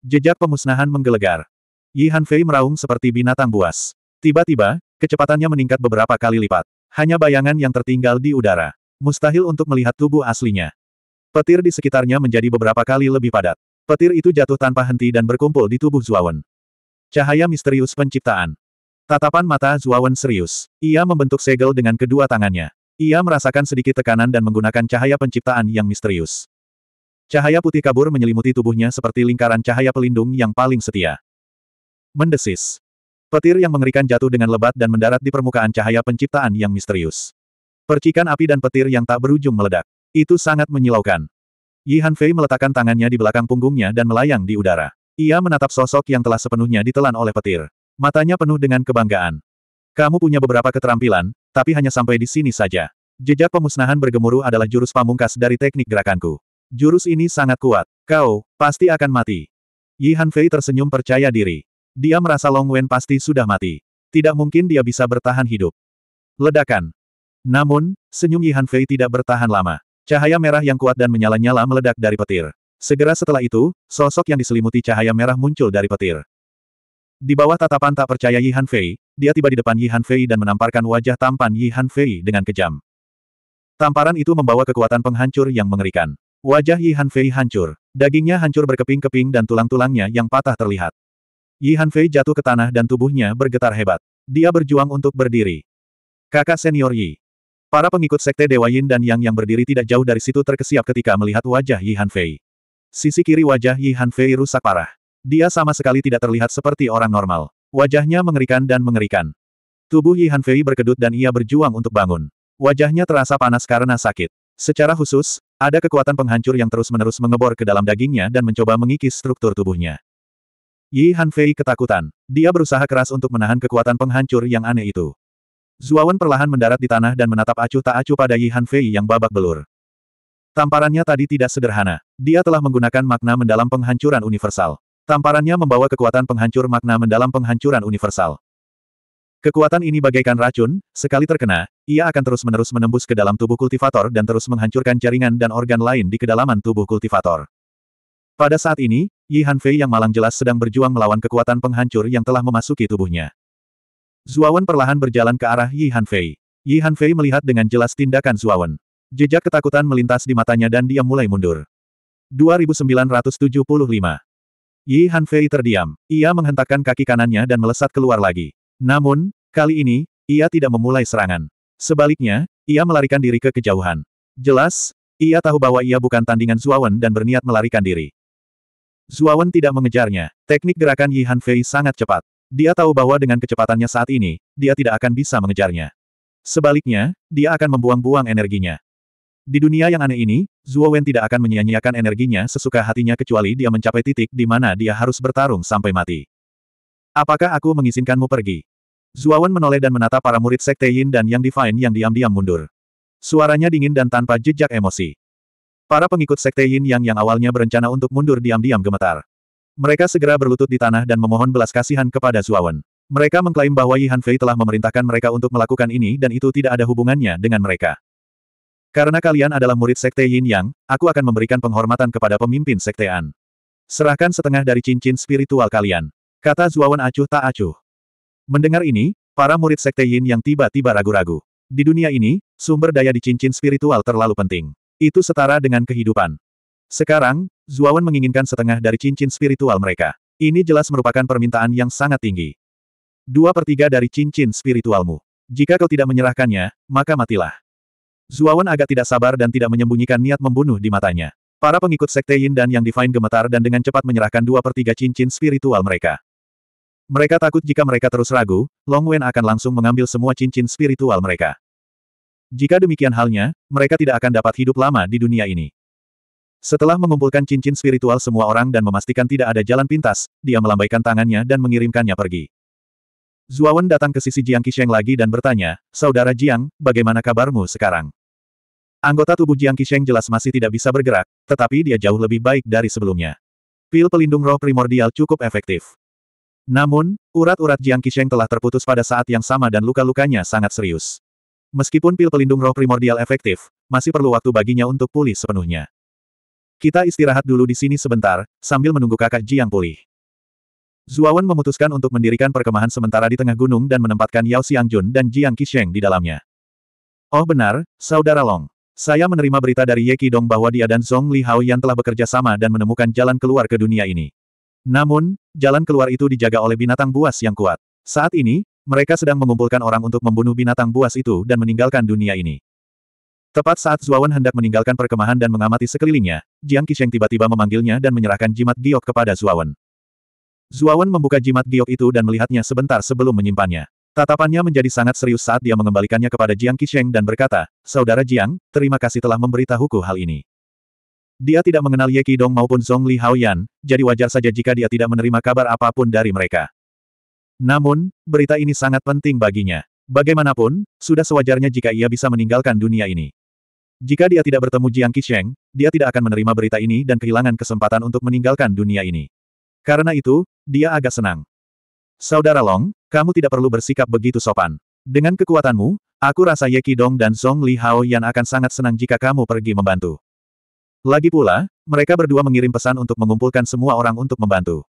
Jejak pemusnahan menggelegar. Yihan Fei meraung seperti binatang buas. Tiba-tiba, kecepatannya meningkat beberapa kali lipat. Hanya bayangan yang tertinggal di udara. Mustahil untuk melihat tubuh aslinya. Petir di sekitarnya menjadi beberapa kali lebih padat. Petir itu jatuh tanpa henti dan berkumpul di tubuh Zuawan. Cahaya misterius penciptaan. Tatapan mata Zuawan serius. Ia membentuk segel dengan kedua tangannya. Ia merasakan sedikit tekanan dan menggunakan cahaya penciptaan yang misterius. Cahaya putih kabur menyelimuti tubuhnya seperti lingkaran cahaya pelindung yang paling setia. Mendesis. Petir yang mengerikan jatuh dengan lebat dan mendarat di permukaan cahaya penciptaan yang misterius. Percikan api dan petir yang tak berujung meledak. Itu sangat menyilaukan. Yi Fei meletakkan tangannya di belakang punggungnya dan melayang di udara. Ia menatap sosok yang telah sepenuhnya ditelan oleh petir. Matanya penuh dengan kebanggaan. Kamu punya beberapa keterampilan, tapi hanya sampai di sini saja. Jejak pemusnahan bergemuruh adalah jurus pamungkas dari teknik gerakanku. Jurus ini sangat kuat. Kau, pasti akan mati. Yi Fei tersenyum percaya diri. Dia merasa Long Wen pasti sudah mati. Tidak mungkin dia bisa bertahan hidup. Ledakan. Namun, senyum Yi Fei tidak bertahan lama. Cahaya merah yang kuat dan menyala-nyala meledak dari petir. Segera setelah itu, sosok yang diselimuti cahaya merah muncul dari petir. Di bawah tatapan tak percaya Yi Han Fei, dia tiba di depan Yi Han Fei dan menamparkan wajah tampan Yi Han Fei dengan kejam. Tamparan itu membawa kekuatan penghancur yang mengerikan. Wajah Yi Han Fei hancur. Dagingnya hancur berkeping-keping dan tulang-tulangnya yang patah terlihat. Yi Han Fei jatuh ke tanah dan tubuhnya bergetar hebat. Dia berjuang untuk berdiri. Kakak senior Yi, Para pengikut sekte Dewa Yin dan Yang yang berdiri tidak jauh dari situ terkesiap ketika melihat wajah Yi Han Fei. Sisi kiri wajah Yi Han Fei rusak parah. Dia sama sekali tidak terlihat seperti orang normal. Wajahnya mengerikan dan mengerikan. Tubuh Yi Han Fei berkedut dan ia berjuang untuk bangun. Wajahnya terasa panas karena sakit. Secara khusus, ada kekuatan penghancur yang terus-menerus mengebor ke dalam dagingnya dan mencoba mengikis struktur tubuhnya. Yi Han Fei ketakutan. Dia berusaha keras untuk menahan kekuatan penghancur yang aneh itu. Zuawan perlahan mendarat di tanah dan menatap acuh tak acuh pada Yihan Fei yang babak belur. Tamparannya tadi tidak sederhana. Dia telah menggunakan makna mendalam penghancuran universal. Tamparannya membawa kekuatan penghancur makna mendalam penghancuran universal. Kekuatan ini bagaikan racun, sekali terkena, ia akan terus-menerus menembus ke dalam tubuh kultivator dan terus menghancurkan jaringan dan organ lain di kedalaman tubuh kultivator. Pada saat ini, Yi Fei yang malang jelas sedang berjuang melawan kekuatan penghancur yang telah memasuki tubuhnya. Zuawan perlahan berjalan ke arah Yi Hanfei. Yi Hanfei melihat dengan jelas tindakan Zuawan. Jejak ketakutan melintas di matanya dan dia mulai mundur. 2975 Yi Hanfei terdiam. Ia menghentakkan kaki kanannya dan melesat keluar lagi. Namun, kali ini, ia tidak memulai serangan. Sebaliknya, ia melarikan diri ke kejauhan. Jelas, ia tahu bahwa ia bukan tandingan Zuawan dan berniat melarikan diri. Zuawan tidak mengejarnya. Teknik gerakan Yi Hanfei sangat cepat. Dia tahu bahwa dengan kecepatannya saat ini, dia tidak akan bisa mengejarnya. Sebaliknya, dia akan membuang-buang energinya. Di dunia yang aneh ini, Zhuo Wen tidak akan menyia-nyiakan energinya sesuka hatinya kecuali dia mencapai titik di mana dia harus bertarung sampai mati. Apakah aku mengizinkanmu pergi? Zuo Wen menoleh dan menata para murid Sekte Yin dan Yang Divine yang diam-diam mundur. Suaranya dingin dan tanpa jejak emosi. Para pengikut Sekte Yin Yang yang awalnya berencana untuk mundur diam-diam gemetar. Mereka segera berlutut di tanah dan memohon belas kasihan kepada Zuawan. Mereka mengklaim bahwa Yihan Fei telah memerintahkan mereka untuk melakukan ini dan itu tidak ada hubungannya dengan mereka. Karena kalian adalah murid Sekte Yin Yang, aku akan memberikan penghormatan kepada pemimpin Sekte An. Serahkan setengah dari cincin spiritual kalian. Kata Zuawan acuh tak acuh. Mendengar ini, para murid Sekte Yin Yang tiba-tiba ragu-ragu. Di dunia ini, sumber daya di cincin spiritual terlalu penting. Itu setara dengan kehidupan. Sekarang, Zuawan menginginkan setengah dari cincin spiritual mereka. Ini jelas merupakan permintaan yang sangat tinggi. Dua per tiga dari cincin spiritualmu. Jika kau tidak menyerahkannya, maka matilah. Zuawan agak tidak sabar dan tidak menyembunyikan niat membunuh di matanya. Para pengikut Sekte Yin dan Yang Divine gemetar dan dengan cepat menyerahkan dua per tiga cincin spiritual mereka. Mereka takut jika mereka terus ragu, Long Wen akan langsung mengambil semua cincin spiritual mereka. Jika demikian halnya, mereka tidak akan dapat hidup lama di dunia ini. Setelah mengumpulkan cincin spiritual semua orang dan memastikan tidak ada jalan pintas, dia melambaikan tangannya dan mengirimkannya pergi. Zuawan datang ke sisi Jiang Qisheng lagi dan bertanya, Saudara Jiang, bagaimana kabarmu sekarang? Anggota tubuh Jiang Qisheng jelas masih tidak bisa bergerak, tetapi dia jauh lebih baik dari sebelumnya. Pil pelindung roh primordial cukup efektif. Namun, urat-urat Jiang Qisheng telah terputus pada saat yang sama dan luka-lukanya sangat serius. Meskipun pil pelindung roh primordial efektif, masih perlu waktu baginya untuk pulih sepenuhnya. Kita istirahat dulu di sini sebentar, sambil menunggu kakak Ji yang pulih. Zuawan memutuskan untuk mendirikan perkemahan sementara di tengah gunung dan menempatkan Yao Xiangjun dan Jiang Qisheng di dalamnya. Oh benar, Saudara Long. Saya menerima berita dari Ye Qidong bahwa dia dan Song Li Hao yang telah bekerja sama dan menemukan jalan keluar ke dunia ini. Namun, jalan keluar itu dijaga oleh binatang buas yang kuat. Saat ini, mereka sedang mengumpulkan orang untuk membunuh binatang buas itu dan meninggalkan dunia ini. Tepat saat Zuawan hendak meninggalkan perkemahan dan mengamati sekelilingnya, Jiang Qisheng tiba-tiba memanggilnya dan menyerahkan jimat giok kepada Zuawan. Zuawan membuka jimat giok itu dan melihatnya sebentar sebelum menyimpannya. Tatapannya menjadi sangat serius saat dia mengembalikannya kepada Jiang Qisheng dan berkata, Saudara Jiang, terima kasih telah memberitahuku hal ini. Dia tidak mengenal Ye Qidong maupun Zhong Li Haoyan, jadi wajar saja jika dia tidak menerima kabar apapun dari mereka. Namun, berita ini sangat penting baginya. Bagaimanapun, sudah sewajarnya jika ia bisa meninggalkan dunia ini. Jika dia tidak bertemu Jiang Qisheng, dia tidak akan menerima berita ini dan kehilangan kesempatan untuk meninggalkan dunia ini. Karena itu, dia agak senang. Saudara Long, kamu tidak perlu bersikap begitu sopan. Dengan kekuatanmu, aku rasa Ye Qidong dan Song Li Hao yang akan sangat senang jika kamu pergi membantu. Lagi pula, mereka berdua mengirim pesan untuk mengumpulkan semua orang untuk membantu.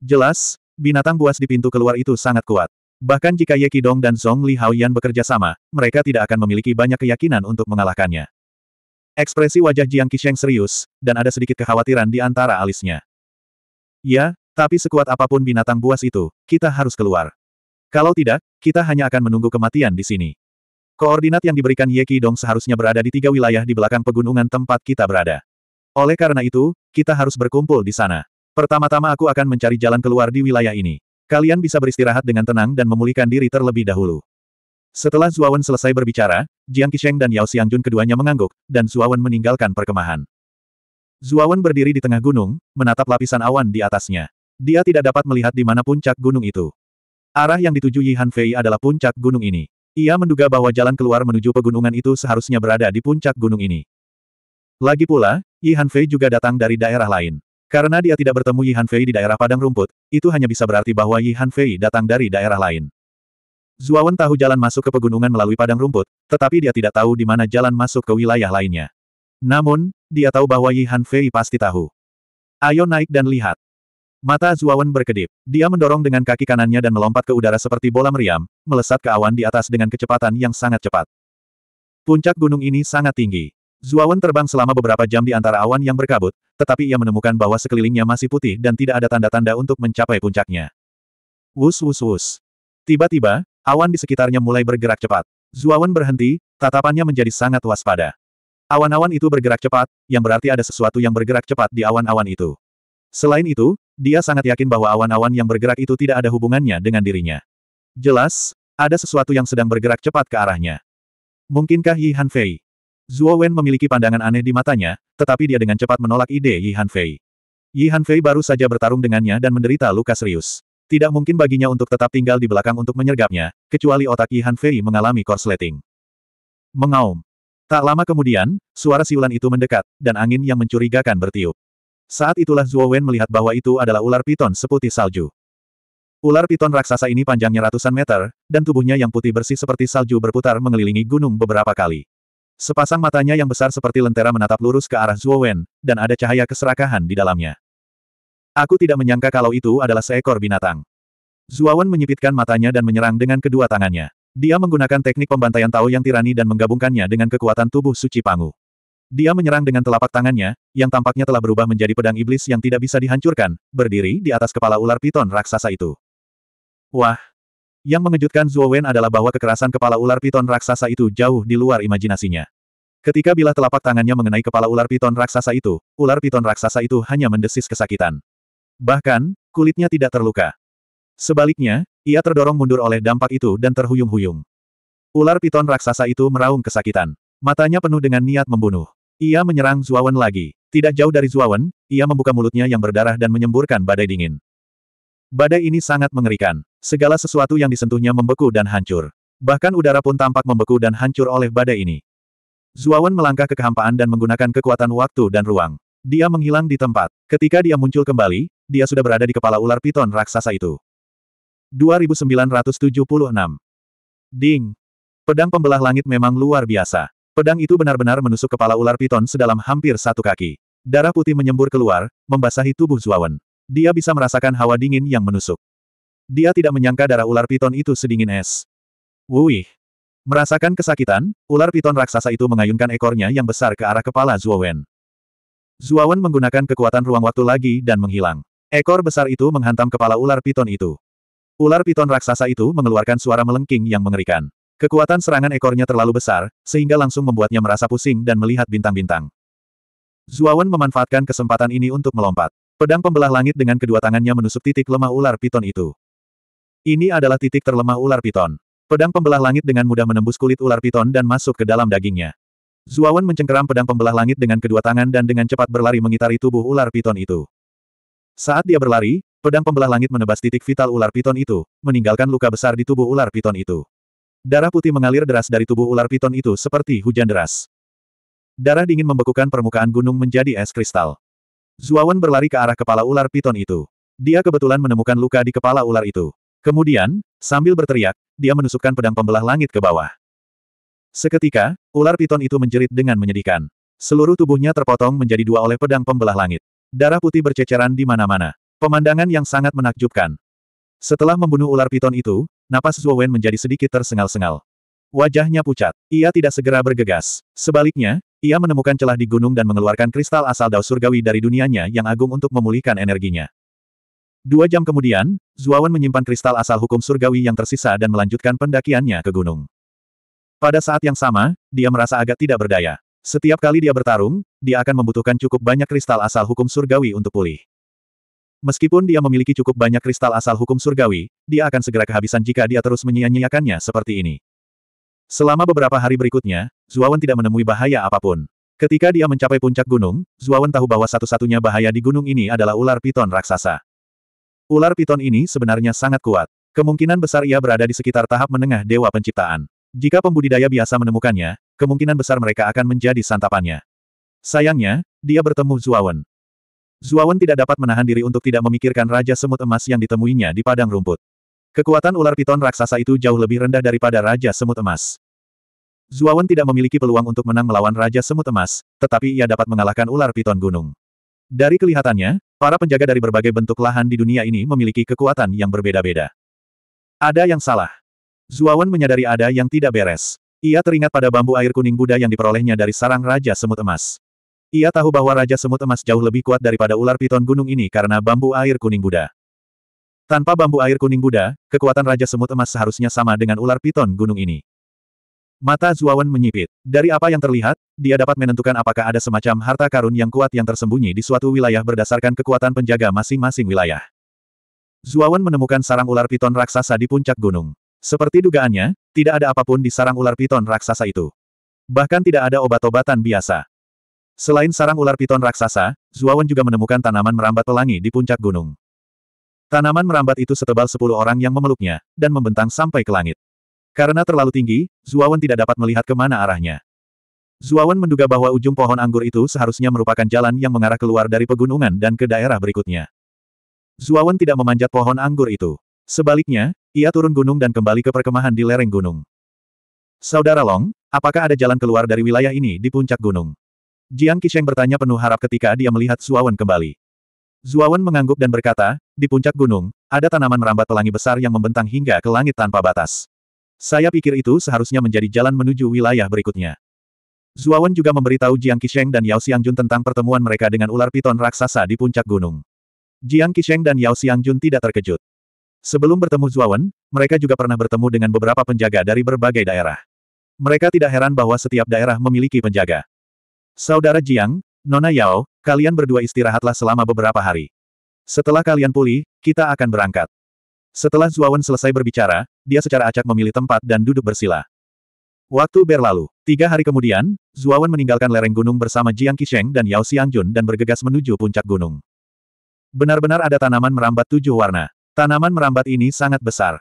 Jelas, binatang buas di pintu keluar itu sangat kuat. Bahkan jika Ye Qidong dan Song Li Hao Yan bekerja sama, mereka tidak akan memiliki banyak keyakinan untuk mengalahkannya. Ekspresi wajah Jiang Qisheng serius, dan ada sedikit kekhawatiran di antara alisnya. Ya, tapi sekuat apapun binatang buas itu, kita harus keluar. Kalau tidak, kita hanya akan menunggu kematian di sini. Koordinat yang diberikan Ye Qidong seharusnya berada di tiga wilayah di belakang pegunungan tempat kita berada. Oleh karena itu, kita harus berkumpul di sana. Pertama-tama aku akan mencari jalan keluar di wilayah ini. Kalian bisa beristirahat dengan tenang dan memulihkan diri terlebih dahulu. Setelah Zuawan selesai berbicara, Jiang Qisheng dan Yao Xiangjun keduanya mengangguk, dan Zuawan meninggalkan perkemahan. Zuawan berdiri di tengah gunung, menatap lapisan awan di atasnya. Dia tidak dapat melihat di mana puncak gunung itu. Arah yang dituju Yi Han Fei adalah puncak gunung ini. Ia menduga bahwa jalan keluar menuju pegunungan itu seharusnya berada di puncak gunung ini. Lagi pula, Yi Han Fei juga datang dari daerah lain. Karena dia tidak bertemu Yi Han Fei di daerah padang rumput, itu hanya bisa berarti bahwa Yi Han Fei datang dari daerah lain. Zuawan tahu jalan masuk ke pegunungan melalui padang rumput, tetapi dia tidak tahu di mana jalan masuk ke wilayah lainnya. Namun, dia tahu bahwa Yi Han Fei pasti tahu. Ayo naik dan lihat. Mata Zuawan berkedip. Dia mendorong dengan kaki kanannya dan melompat ke udara seperti bola meriam, melesat ke awan di atas dengan kecepatan yang sangat cepat. Puncak gunung ini sangat tinggi. Zuawan terbang selama beberapa jam di antara awan yang berkabut, tetapi ia menemukan bahwa sekelilingnya masih putih dan tidak ada tanda-tanda untuk mencapai puncaknya. Wus wus wus. Tiba-tiba, Awan di sekitarnya mulai bergerak cepat. Zuawan berhenti, tatapannya menjadi sangat waspada. Awan-awan itu bergerak cepat, yang berarti ada sesuatu yang bergerak cepat di awan-awan itu. Selain itu, dia sangat yakin bahwa awan-awan yang bergerak itu tidak ada hubungannya dengan dirinya. Jelas, ada sesuatu yang sedang bergerak cepat ke arahnya. Mungkinkah Yi Han Fei? Zuo Wen memiliki pandangan aneh di matanya, tetapi dia dengan cepat menolak ide Yi Han Fei. Yi Han Fei baru saja bertarung dengannya dan menderita luka serius. Tidak mungkin baginya untuk tetap tinggal di belakang untuk menyergapnya, kecuali otak Ihan Fei mengalami korsleting. Mengaum. Tak lama kemudian, suara siulan itu mendekat, dan angin yang mencurigakan bertiup. Saat itulah Zhuo Wen melihat bahwa itu adalah ular piton seputih salju. Ular piton raksasa ini panjangnya ratusan meter, dan tubuhnya yang putih bersih seperti salju berputar mengelilingi gunung beberapa kali. Sepasang matanya yang besar seperti lentera menatap lurus ke arah Zhuo Wen, dan ada cahaya keserakahan di dalamnya. Aku tidak menyangka kalau itu adalah seekor binatang. Zuawan menyipitkan matanya dan menyerang dengan kedua tangannya. Dia menggunakan teknik pembantaian Tao yang tirani dan menggabungkannya dengan kekuatan tubuh suci Pangu. Dia menyerang dengan telapak tangannya, yang tampaknya telah berubah menjadi pedang iblis yang tidak bisa dihancurkan, berdiri di atas kepala ular piton raksasa itu. Wah! Yang mengejutkan Zuo Wen adalah bahwa kekerasan kepala ular piton raksasa itu jauh di luar imajinasinya. Ketika bila telapak tangannya mengenai kepala ular piton raksasa itu, ular piton raksasa itu hanya mendesis kesakitan. Bahkan, kulitnya tidak terluka. Sebaliknya, ia terdorong mundur oleh dampak itu dan terhuyung-huyung. Ular piton raksasa itu meraung kesakitan. Matanya penuh dengan niat membunuh. Ia menyerang Zuawan lagi. Tidak jauh dari Zuawan, ia membuka mulutnya yang berdarah dan menyemburkan badai dingin. Badai ini sangat mengerikan. Segala sesuatu yang disentuhnya membeku dan hancur. Bahkan udara pun tampak membeku dan hancur oleh badai ini. Zuawan melangkah ke kehampaan dan menggunakan kekuatan waktu dan ruang. Dia menghilang di tempat. Ketika dia muncul kembali, dia sudah berada di kepala ular piton raksasa itu. 2976. Ding. Pedang pembelah langit memang luar biasa. Pedang itu benar-benar menusuk kepala ular piton sedalam hampir satu kaki. Darah putih menyembur keluar, membasahi tubuh Zuawan. Dia bisa merasakan hawa dingin yang menusuk. Dia tidak menyangka darah ular piton itu sedingin es. Wuih! Merasakan kesakitan, ular piton raksasa itu mengayunkan ekornya yang besar ke arah kepala Zuawan. Zuawan menggunakan kekuatan ruang waktu lagi dan menghilang. Ekor besar itu menghantam kepala ular piton itu. Ular piton raksasa itu mengeluarkan suara melengking yang mengerikan. Kekuatan serangan ekornya terlalu besar, sehingga langsung membuatnya merasa pusing dan melihat bintang-bintang. Zuawan memanfaatkan kesempatan ini untuk melompat. Pedang pembelah langit dengan kedua tangannya menusuk titik lemah ular piton itu. Ini adalah titik terlemah ular piton. Pedang pembelah langit dengan mudah menembus kulit ular piton dan masuk ke dalam dagingnya. Zuawan mencengkeram pedang pembelah langit dengan kedua tangan dan dengan cepat berlari mengitari tubuh ular piton itu. Saat dia berlari, pedang pembelah langit menebas titik vital ular piton itu, meninggalkan luka besar di tubuh ular piton itu. Darah putih mengalir deras dari tubuh ular piton itu seperti hujan deras. Darah dingin membekukan permukaan gunung menjadi es kristal. Zuawan berlari ke arah kepala ular piton itu. Dia kebetulan menemukan luka di kepala ular itu. Kemudian, sambil berteriak, dia menusukkan pedang pembelah langit ke bawah. Seketika, ular piton itu menjerit dengan menyedihkan. Seluruh tubuhnya terpotong menjadi dua oleh pedang pembelah langit. Darah putih berceceran di mana-mana. Pemandangan yang sangat menakjubkan. Setelah membunuh ular piton itu, napas Zuo Wen menjadi sedikit tersengal-sengal. Wajahnya pucat. Ia tidak segera bergegas. Sebaliknya, ia menemukan celah di gunung dan mengeluarkan kristal asal dao surgawi dari dunianya yang agung untuk memulihkan energinya. Dua jam kemudian, Zuawan menyimpan kristal asal hukum surgawi yang tersisa dan melanjutkan pendakiannya ke gunung. Pada saat yang sama, dia merasa agak tidak berdaya. Setiap kali dia bertarung, dia akan membutuhkan cukup banyak kristal asal hukum surgawi untuk pulih. Meskipun dia memiliki cukup banyak kristal asal hukum surgawi, dia akan segera kehabisan jika dia terus menyia-nyiakannya seperti ini. Selama beberapa hari berikutnya, Zuawan tidak menemui bahaya apapun. Ketika dia mencapai puncak gunung, Zuawan tahu bahwa satu-satunya bahaya di gunung ini adalah ular piton raksasa. Ular piton ini sebenarnya sangat kuat. Kemungkinan besar ia berada di sekitar tahap menengah Dewa Penciptaan. Jika pembudidaya biasa menemukannya, kemungkinan besar mereka akan menjadi santapannya. Sayangnya, dia bertemu Zuawan. Zuawan tidak dapat menahan diri untuk tidak memikirkan Raja Semut Emas yang ditemuinya di padang rumput. Kekuatan ular piton raksasa itu jauh lebih rendah daripada Raja Semut Emas. Zuawan tidak memiliki peluang untuk menang melawan Raja Semut Emas, tetapi ia dapat mengalahkan ular piton gunung. Dari kelihatannya, para penjaga dari berbagai bentuk lahan di dunia ini memiliki kekuatan yang berbeda-beda. Ada yang salah. Zuawan menyadari ada yang tidak beres. Ia teringat pada bambu air kuning Buddha yang diperolehnya dari sarang Raja Semut Emas. Ia tahu bahwa Raja Semut Emas jauh lebih kuat daripada ular piton gunung ini karena bambu air kuning Buddha. Tanpa bambu air kuning Buddha, kekuatan Raja Semut Emas seharusnya sama dengan ular piton gunung ini. Mata Zuawan menyipit. Dari apa yang terlihat, dia dapat menentukan apakah ada semacam harta karun yang kuat yang tersembunyi di suatu wilayah berdasarkan kekuatan penjaga masing-masing wilayah. Zuawan menemukan sarang ular piton raksasa di puncak gunung. Seperti dugaannya, tidak ada apapun di sarang ular piton raksasa itu. Bahkan tidak ada obat-obatan biasa. Selain sarang ular piton raksasa, Zuawan juga menemukan tanaman merambat pelangi di puncak gunung. Tanaman merambat itu setebal sepuluh orang yang memeluknya, dan membentang sampai ke langit. Karena terlalu tinggi, Zuawan tidak dapat melihat kemana arahnya. Zuawan menduga bahwa ujung pohon anggur itu seharusnya merupakan jalan yang mengarah keluar dari pegunungan dan ke daerah berikutnya. Zuawan tidak memanjat pohon anggur itu. Sebaliknya, ia turun gunung dan kembali ke perkemahan di lereng gunung. Saudara Long, apakah ada jalan keluar dari wilayah ini di puncak gunung? Jiang Qisheng bertanya penuh harap ketika dia melihat Zuawan kembali. Zuawan mengangguk dan berkata, di puncak gunung, ada tanaman merambat pelangi besar yang membentang hingga ke langit tanpa batas. Saya pikir itu seharusnya menjadi jalan menuju wilayah berikutnya. Zuawan juga memberitahu Jiang Qisheng dan Yao Xiangjun tentang pertemuan mereka dengan ular piton raksasa di puncak gunung. Jiang Qisheng dan Yao Xiangjun tidak terkejut. Sebelum bertemu Zuawan, mereka juga pernah bertemu dengan beberapa penjaga dari berbagai daerah. Mereka tidak heran bahwa setiap daerah memiliki penjaga. Saudara Jiang, Nona Yao, kalian berdua istirahatlah selama beberapa hari. Setelah kalian pulih, kita akan berangkat. Setelah Zuawan selesai berbicara, dia secara acak memilih tempat dan duduk bersila. Waktu berlalu. Tiga hari kemudian, Zuawan meninggalkan lereng gunung bersama Jiang Qisheng dan Yao Xiangjun dan bergegas menuju puncak gunung. Benar-benar ada tanaman merambat tujuh warna. Tanaman merambat ini sangat besar.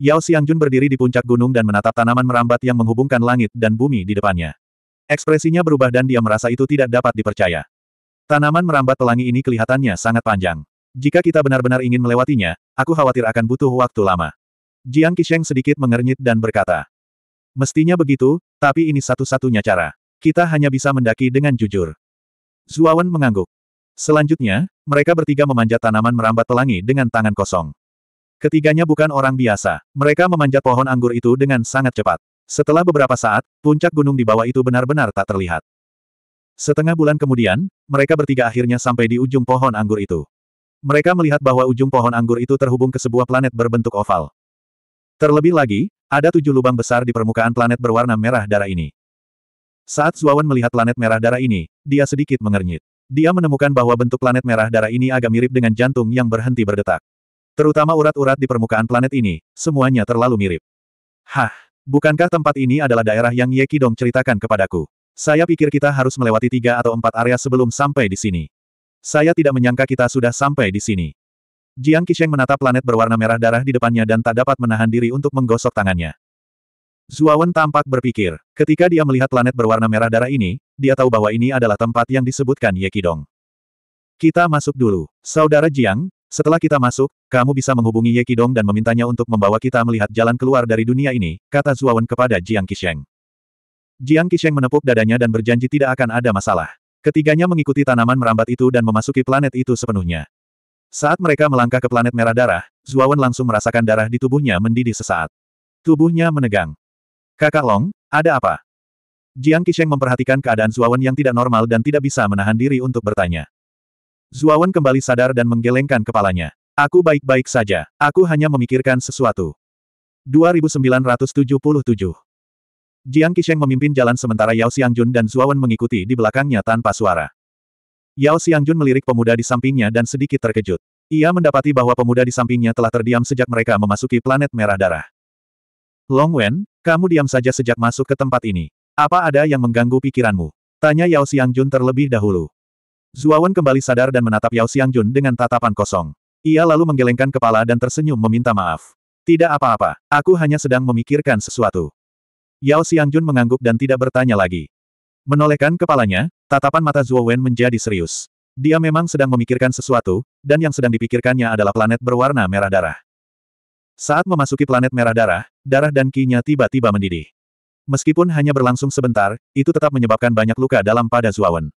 Yao Xiangjun berdiri di puncak gunung dan menatap tanaman merambat yang menghubungkan langit dan bumi di depannya. Ekspresinya berubah dan dia merasa itu tidak dapat dipercaya. Tanaman merambat pelangi ini kelihatannya sangat panjang. Jika kita benar-benar ingin melewatinya, aku khawatir akan butuh waktu lama. Jiang Qisheng sedikit mengernyit dan berkata. Mestinya begitu, tapi ini satu-satunya cara. Kita hanya bisa mendaki dengan jujur. Zuawan mengangguk. Selanjutnya, mereka bertiga memanjat tanaman merambat pelangi dengan tangan kosong. Ketiganya bukan orang biasa. Mereka memanjat pohon anggur itu dengan sangat cepat. Setelah beberapa saat, puncak gunung di bawah itu benar-benar tak terlihat. Setengah bulan kemudian, mereka bertiga akhirnya sampai di ujung pohon anggur itu. Mereka melihat bahwa ujung pohon anggur itu terhubung ke sebuah planet berbentuk oval. Terlebih lagi, ada tujuh lubang besar di permukaan planet berwarna merah darah ini. Saat Zuawan melihat planet merah darah ini, dia sedikit mengernyit. Dia menemukan bahwa bentuk planet merah darah ini agak mirip dengan jantung yang berhenti berdetak. Terutama urat-urat di permukaan planet ini, semuanya terlalu mirip. Hah! Bukankah tempat ini adalah daerah yang Ye Kidong ceritakan kepadaku? Saya pikir kita harus melewati tiga atau empat area sebelum sampai di sini. Saya tidak menyangka kita sudah sampai di sini. Jiang Qisheng menatap planet berwarna merah darah di depannya dan tak dapat menahan diri untuk menggosok tangannya. Zuawan tampak berpikir. Ketika dia melihat planet berwarna merah darah ini, dia tahu bahwa ini adalah tempat yang disebutkan Ye Kidong. Kita masuk dulu. Saudara Jiang, setelah kita masuk, kamu bisa menghubungi Ye Kidong dan memintanya untuk membawa kita melihat jalan keluar dari dunia ini, kata Zuawan kepada Jiang Qisheng. Jiang Qisheng menepuk dadanya dan berjanji tidak akan ada masalah. Ketiganya mengikuti tanaman merambat itu dan memasuki planet itu sepenuhnya. Saat mereka melangkah ke planet merah darah, Zuawan langsung merasakan darah di tubuhnya mendidih sesaat. Tubuhnya menegang. Kakak Long, ada apa? Jiang Qisheng memperhatikan keadaan Zuawan yang tidak normal dan tidak bisa menahan diri untuk bertanya. Zuawan kembali sadar dan menggelengkan kepalanya. Aku baik-baik saja. Aku hanya memikirkan sesuatu. 2977 Jiang Qisheng memimpin jalan sementara Yao Xiangjun dan Zuawan mengikuti di belakangnya tanpa suara. Yao Xiangjun melirik pemuda di sampingnya dan sedikit terkejut. Ia mendapati bahwa pemuda di sampingnya telah terdiam sejak mereka memasuki planet merah darah. Long Wen, kamu diam saja sejak masuk ke tempat ini. Apa ada yang mengganggu pikiranmu? Tanya Yao Xiangjun terlebih dahulu. Zuawan kembali sadar dan menatap Yao Xiangjun dengan tatapan kosong. Ia lalu menggelengkan kepala dan tersenyum meminta maaf. Tidak apa-apa, aku hanya sedang memikirkan sesuatu. Yao Xiangjun mengangguk dan tidak bertanya lagi. Menolehkan kepalanya, tatapan mata Zuawan menjadi serius. Dia memang sedang memikirkan sesuatu, dan yang sedang dipikirkannya adalah planet berwarna merah darah. Saat memasuki planet merah darah, darah dan kinya tiba-tiba mendidih. Meskipun hanya berlangsung sebentar, itu tetap menyebabkan banyak luka dalam pada Zuawan.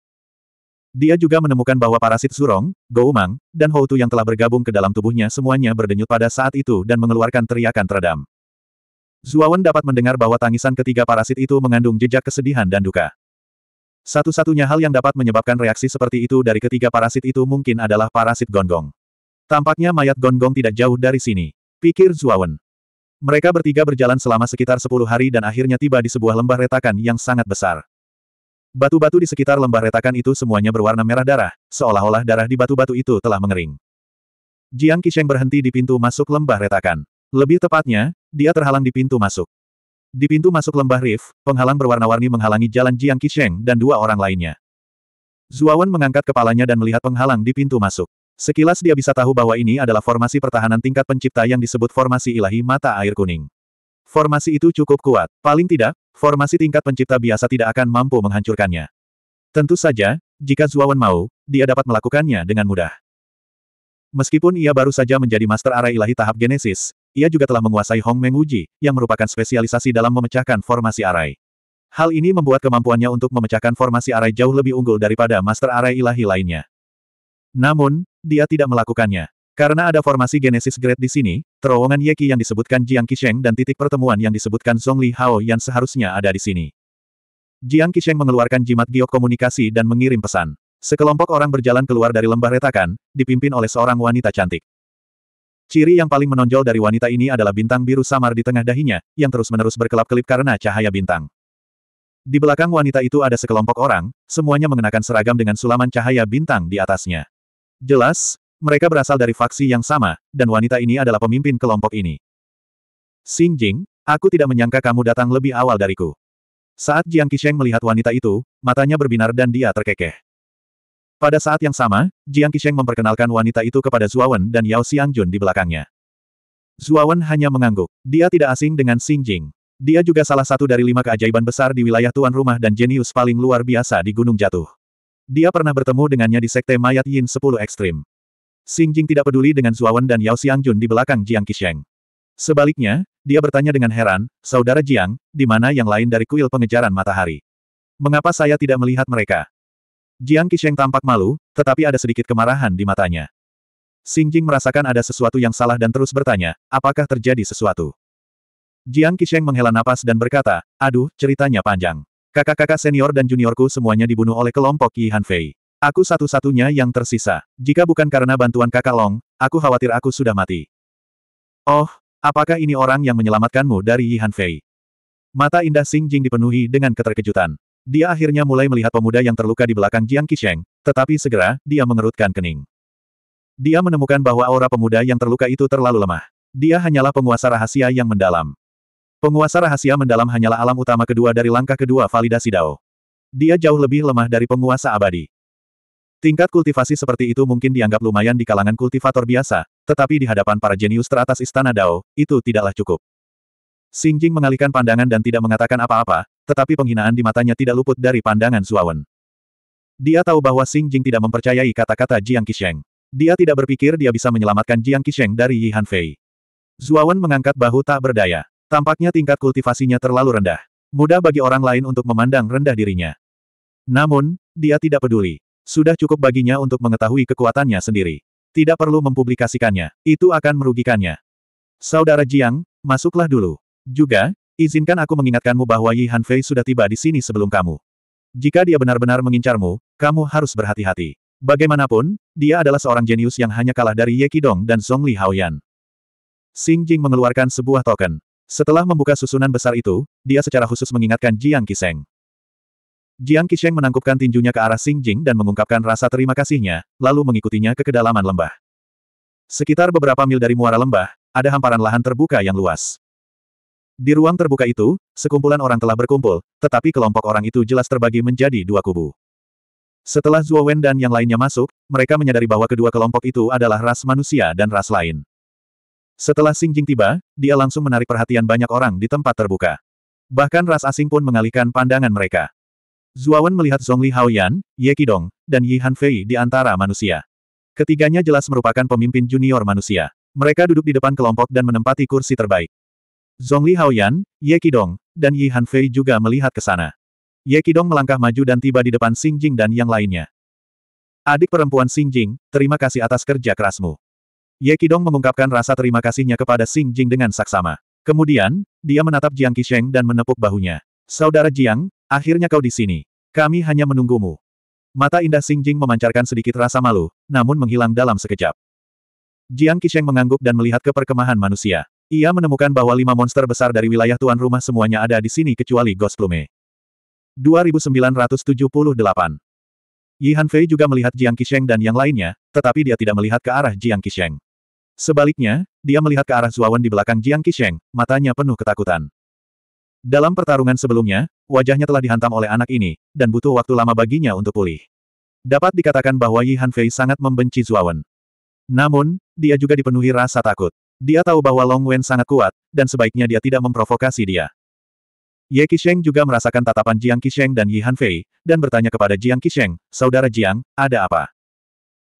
Dia juga menemukan bahwa parasit surong, Goumang, dan Houtu yang telah bergabung ke dalam tubuhnya semuanya berdenyut pada saat itu dan mengeluarkan teriakan teredam. Zuawan dapat mendengar bahwa tangisan ketiga parasit itu mengandung jejak kesedihan dan duka. Satu-satunya hal yang dapat menyebabkan reaksi seperti itu dari ketiga parasit itu mungkin adalah parasit gonggong. Tampaknya mayat gonggong tidak jauh dari sini, pikir Zuawan. Mereka bertiga berjalan selama sekitar 10 hari dan akhirnya tiba di sebuah lembah retakan yang sangat besar. Batu-batu di sekitar lembah retakan itu semuanya berwarna merah darah, seolah-olah darah di batu-batu itu telah mengering. Jiang Qisheng berhenti di pintu masuk lembah retakan. Lebih tepatnya, dia terhalang di pintu masuk. Di pintu masuk lembah Rif, penghalang berwarna-warni menghalangi jalan Jiang Qisheng dan dua orang lainnya. Zuawan mengangkat kepalanya dan melihat penghalang di pintu masuk. Sekilas dia bisa tahu bahwa ini adalah formasi pertahanan tingkat pencipta yang disebut formasi ilahi mata air kuning. Formasi itu cukup kuat. Paling tidak, formasi tingkat pencipta biasa tidak akan mampu menghancurkannya. Tentu saja, jika Zuawan mau, dia dapat melakukannya dengan mudah. Meskipun ia baru saja menjadi Master Arai Ilahi tahap Genesis, ia juga telah menguasai Hong Meng Uji, yang merupakan spesialisasi dalam memecahkan formasi arai. Hal ini membuat kemampuannya untuk memecahkan formasi arai jauh lebih unggul daripada Master Arai Ilahi lainnya. Namun, dia tidak melakukannya. Karena ada formasi Genesis Grade di sini, Terowongan Yeki yang disebutkan Jiang Qisheng dan titik pertemuan yang disebutkan Song Li Hao yang seharusnya ada di sini. Jiang Qisheng mengeluarkan jimat giok komunikasi dan mengirim pesan. Sekelompok orang berjalan keluar dari lembah retakan, dipimpin oleh seorang wanita cantik. Ciri yang paling menonjol dari wanita ini adalah bintang biru samar di tengah dahinya, yang terus-menerus berkelap-kelip karena cahaya bintang. Di belakang wanita itu ada sekelompok orang, semuanya mengenakan seragam dengan sulaman cahaya bintang di atasnya. Jelas, mereka berasal dari faksi yang sama, dan wanita ini adalah pemimpin kelompok ini. Xing Jing, aku tidak menyangka kamu datang lebih awal dariku. Saat Jiang Qisheng melihat wanita itu, matanya berbinar dan dia terkekeh. Pada saat yang sama, Jiang Qisheng memperkenalkan wanita itu kepada Zuawan dan Yao Xiangjun di belakangnya. Zuawan hanya mengangguk. Dia tidak asing dengan Xing Jing. Dia juga salah satu dari lima keajaiban besar di wilayah tuan rumah dan jenius paling luar biasa di Gunung Jatuh. Dia pernah bertemu dengannya di Sekte Mayat Yin 10 Ekstrim. Xing Jing tidak peduli dengan Zuawan dan Yao Xiangjun di belakang Jiang Qisheng. Sebaliknya, dia bertanya dengan heran, Saudara Jiang, di mana yang lain dari kuil pengejaran matahari? Mengapa saya tidak melihat mereka? Jiang Qisheng tampak malu, tetapi ada sedikit kemarahan di matanya. Xing Jing merasakan ada sesuatu yang salah dan terus bertanya, apakah terjadi sesuatu? Jiang Qisheng menghela napas dan berkata, aduh, ceritanya panjang. Kakak-kakak senior dan juniorku semuanya dibunuh oleh kelompok Yi Han Fei. Aku satu-satunya yang tersisa. Jika bukan karena bantuan kakak Long, aku khawatir aku sudah mati. Oh, apakah ini orang yang menyelamatkanmu dari Yihan Fei? Mata indah Xing Jing dipenuhi dengan keterkejutan. Dia akhirnya mulai melihat pemuda yang terluka di belakang Jiang Qisheng, tetapi segera, dia mengerutkan kening. Dia menemukan bahwa aura pemuda yang terluka itu terlalu lemah. Dia hanyalah penguasa rahasia yang mendalam. Penguasa rahasia mendalam hanyalah alam utama kedua dari langkah kedua validasi Dao. Dia jauh lebih lemah dari penguasa abadi. Tingkat kultivasi seperti itu mungkin dianggap lumayan di kalangan kultivator biasa, tetapi di hadapan para jenius teratas istana Dao, itu tidaklah cukup. Xing Jing mengalihkan pandangan dan tidak mengatakan apa-apa, tetapi penghinaan di matanya tidak luput dari pandangan Zuawan. Dia tahu bahwa Xing Jing tidak mempercayai kata-kata Jiang Qisheng. Dia tidak berpikir dia bisa menyelamatkan Jiang Qisheng dari Yi Han Fei. Zuawan mengangkat bahu tak berdaya. Tampaknya tingkat kultivasinya terlalu rendah. Mudah bagi orang lain untuk memandang rendah dirinya. Namun, dia tidak peduli. Sudah cukup baginya untuk mengetahui kekuatannya sendiri. Tidak perlu mempublikasikannya, itu akan merugikannya. Saudara Jiang, masuklah dulu. Juga, izinkan aku mengingatkanmu bahwa Yi Hanfei sudah tiba di sini sebelum kamu. Jika dia benar-benar mengincarmu, kamu harus berhati-hati. Bagaimanapun, dia adalah seorang jenius yang hanya kalah dari Ye Qidong dan Song Li Haoyan. Xing Jing mengeluarkan sebuah token. Setelah membuka susunan besar itu, dia secara khusus mengingatkan Jiang Kiseng. Jiang Qisheng menangkupkan tinjunya ke arah Xing Jing dan mengungkapkan rasa terima kasihnya, lalu mengikutinya ke kedalaman lembah. Sekitar beberapa mil dari muara lembah, ada hamparan lahan terbuka yang luas. Di ruang terbuka itu, sekumpulan orang telah berkumpul, tetapi kelompok orang itu jelas terbagi menjadi dua kubu. Setelah Zhuo Wen dan yang lainnya masuk, mereka menyadari bahwa kedua kelompok itu adalah ras manusia dan ras lain. Setelah Xing Jing tiba, dia langsung menarik perhatian banyak orang di tempat terbuka. Bahkan ras asing pun mengalihkan pandangan mereka. Zuawan melihat Zhongli Haoyan, Ye Qidong, dan Yi Hanfei di antara manusia. Ketiganya jelas merupakan pemimpin junior manusia. Mereka duduk di depan kelompok dan menempati kursi terbaik. Zhongli Haoyan, Ye Qidong, dan Yi Hanfei juga melihat ke sana. Ye Qidong melangkah maju dan tiba di depan Xing Jing dan yang lainnya. Adik perempuan Xing Jing, terima kasih atas kerja kerasmu. Ye Qidong mengungkapkan rasa terima kasihnya kepada Xing Jing dengan saksama. Kemudian, dia menatap Jiang Qisheng dan menepuk bahunya. Saudara Jiang, Akhirnya kau di sini. Kami hanya menunggumu. Mata indah Xing Jing memancarkan sedikit rasa malu, namun menghilang dalam sekejap. Jiang Qisheng mengangguk dan melihat ke perkemahan manusia. Ia menemukan bahwa lima monster besar dari wilayah tuan rumah semuanya ada di sini kecuali Ghost Plume. 2978 Yi Hanfei juga melihat Jiang Qisheng dan yang lainnya, tetapi dia tidak melihat ke arah Jiang Qisheng. Sebaliknya, dia melihat ke arah Zuawan di belakang Jiang Qisheng, matanya penuh ketakutan. Dalam pertarungan sebelumnya, wajahnya telah dihantam oleh anak ini, dan butuh waktu lama baginya untuk pulih. Dapat dikatakan bahwa Yi Hanfei sangat membenci Zuawan. Namun, dia juga dipenuhi rasa takut. Dia tahu bahwa Long Wen sangat kuat, dan sebaiknya dia tidak memprovokasi dia. Ye Qisheng juga merasakan tatapan Jiang Qisheng dan Yi Hanfei, dan bertanya kepada Jiang Qisheng, Saudara Jiang, ada apa?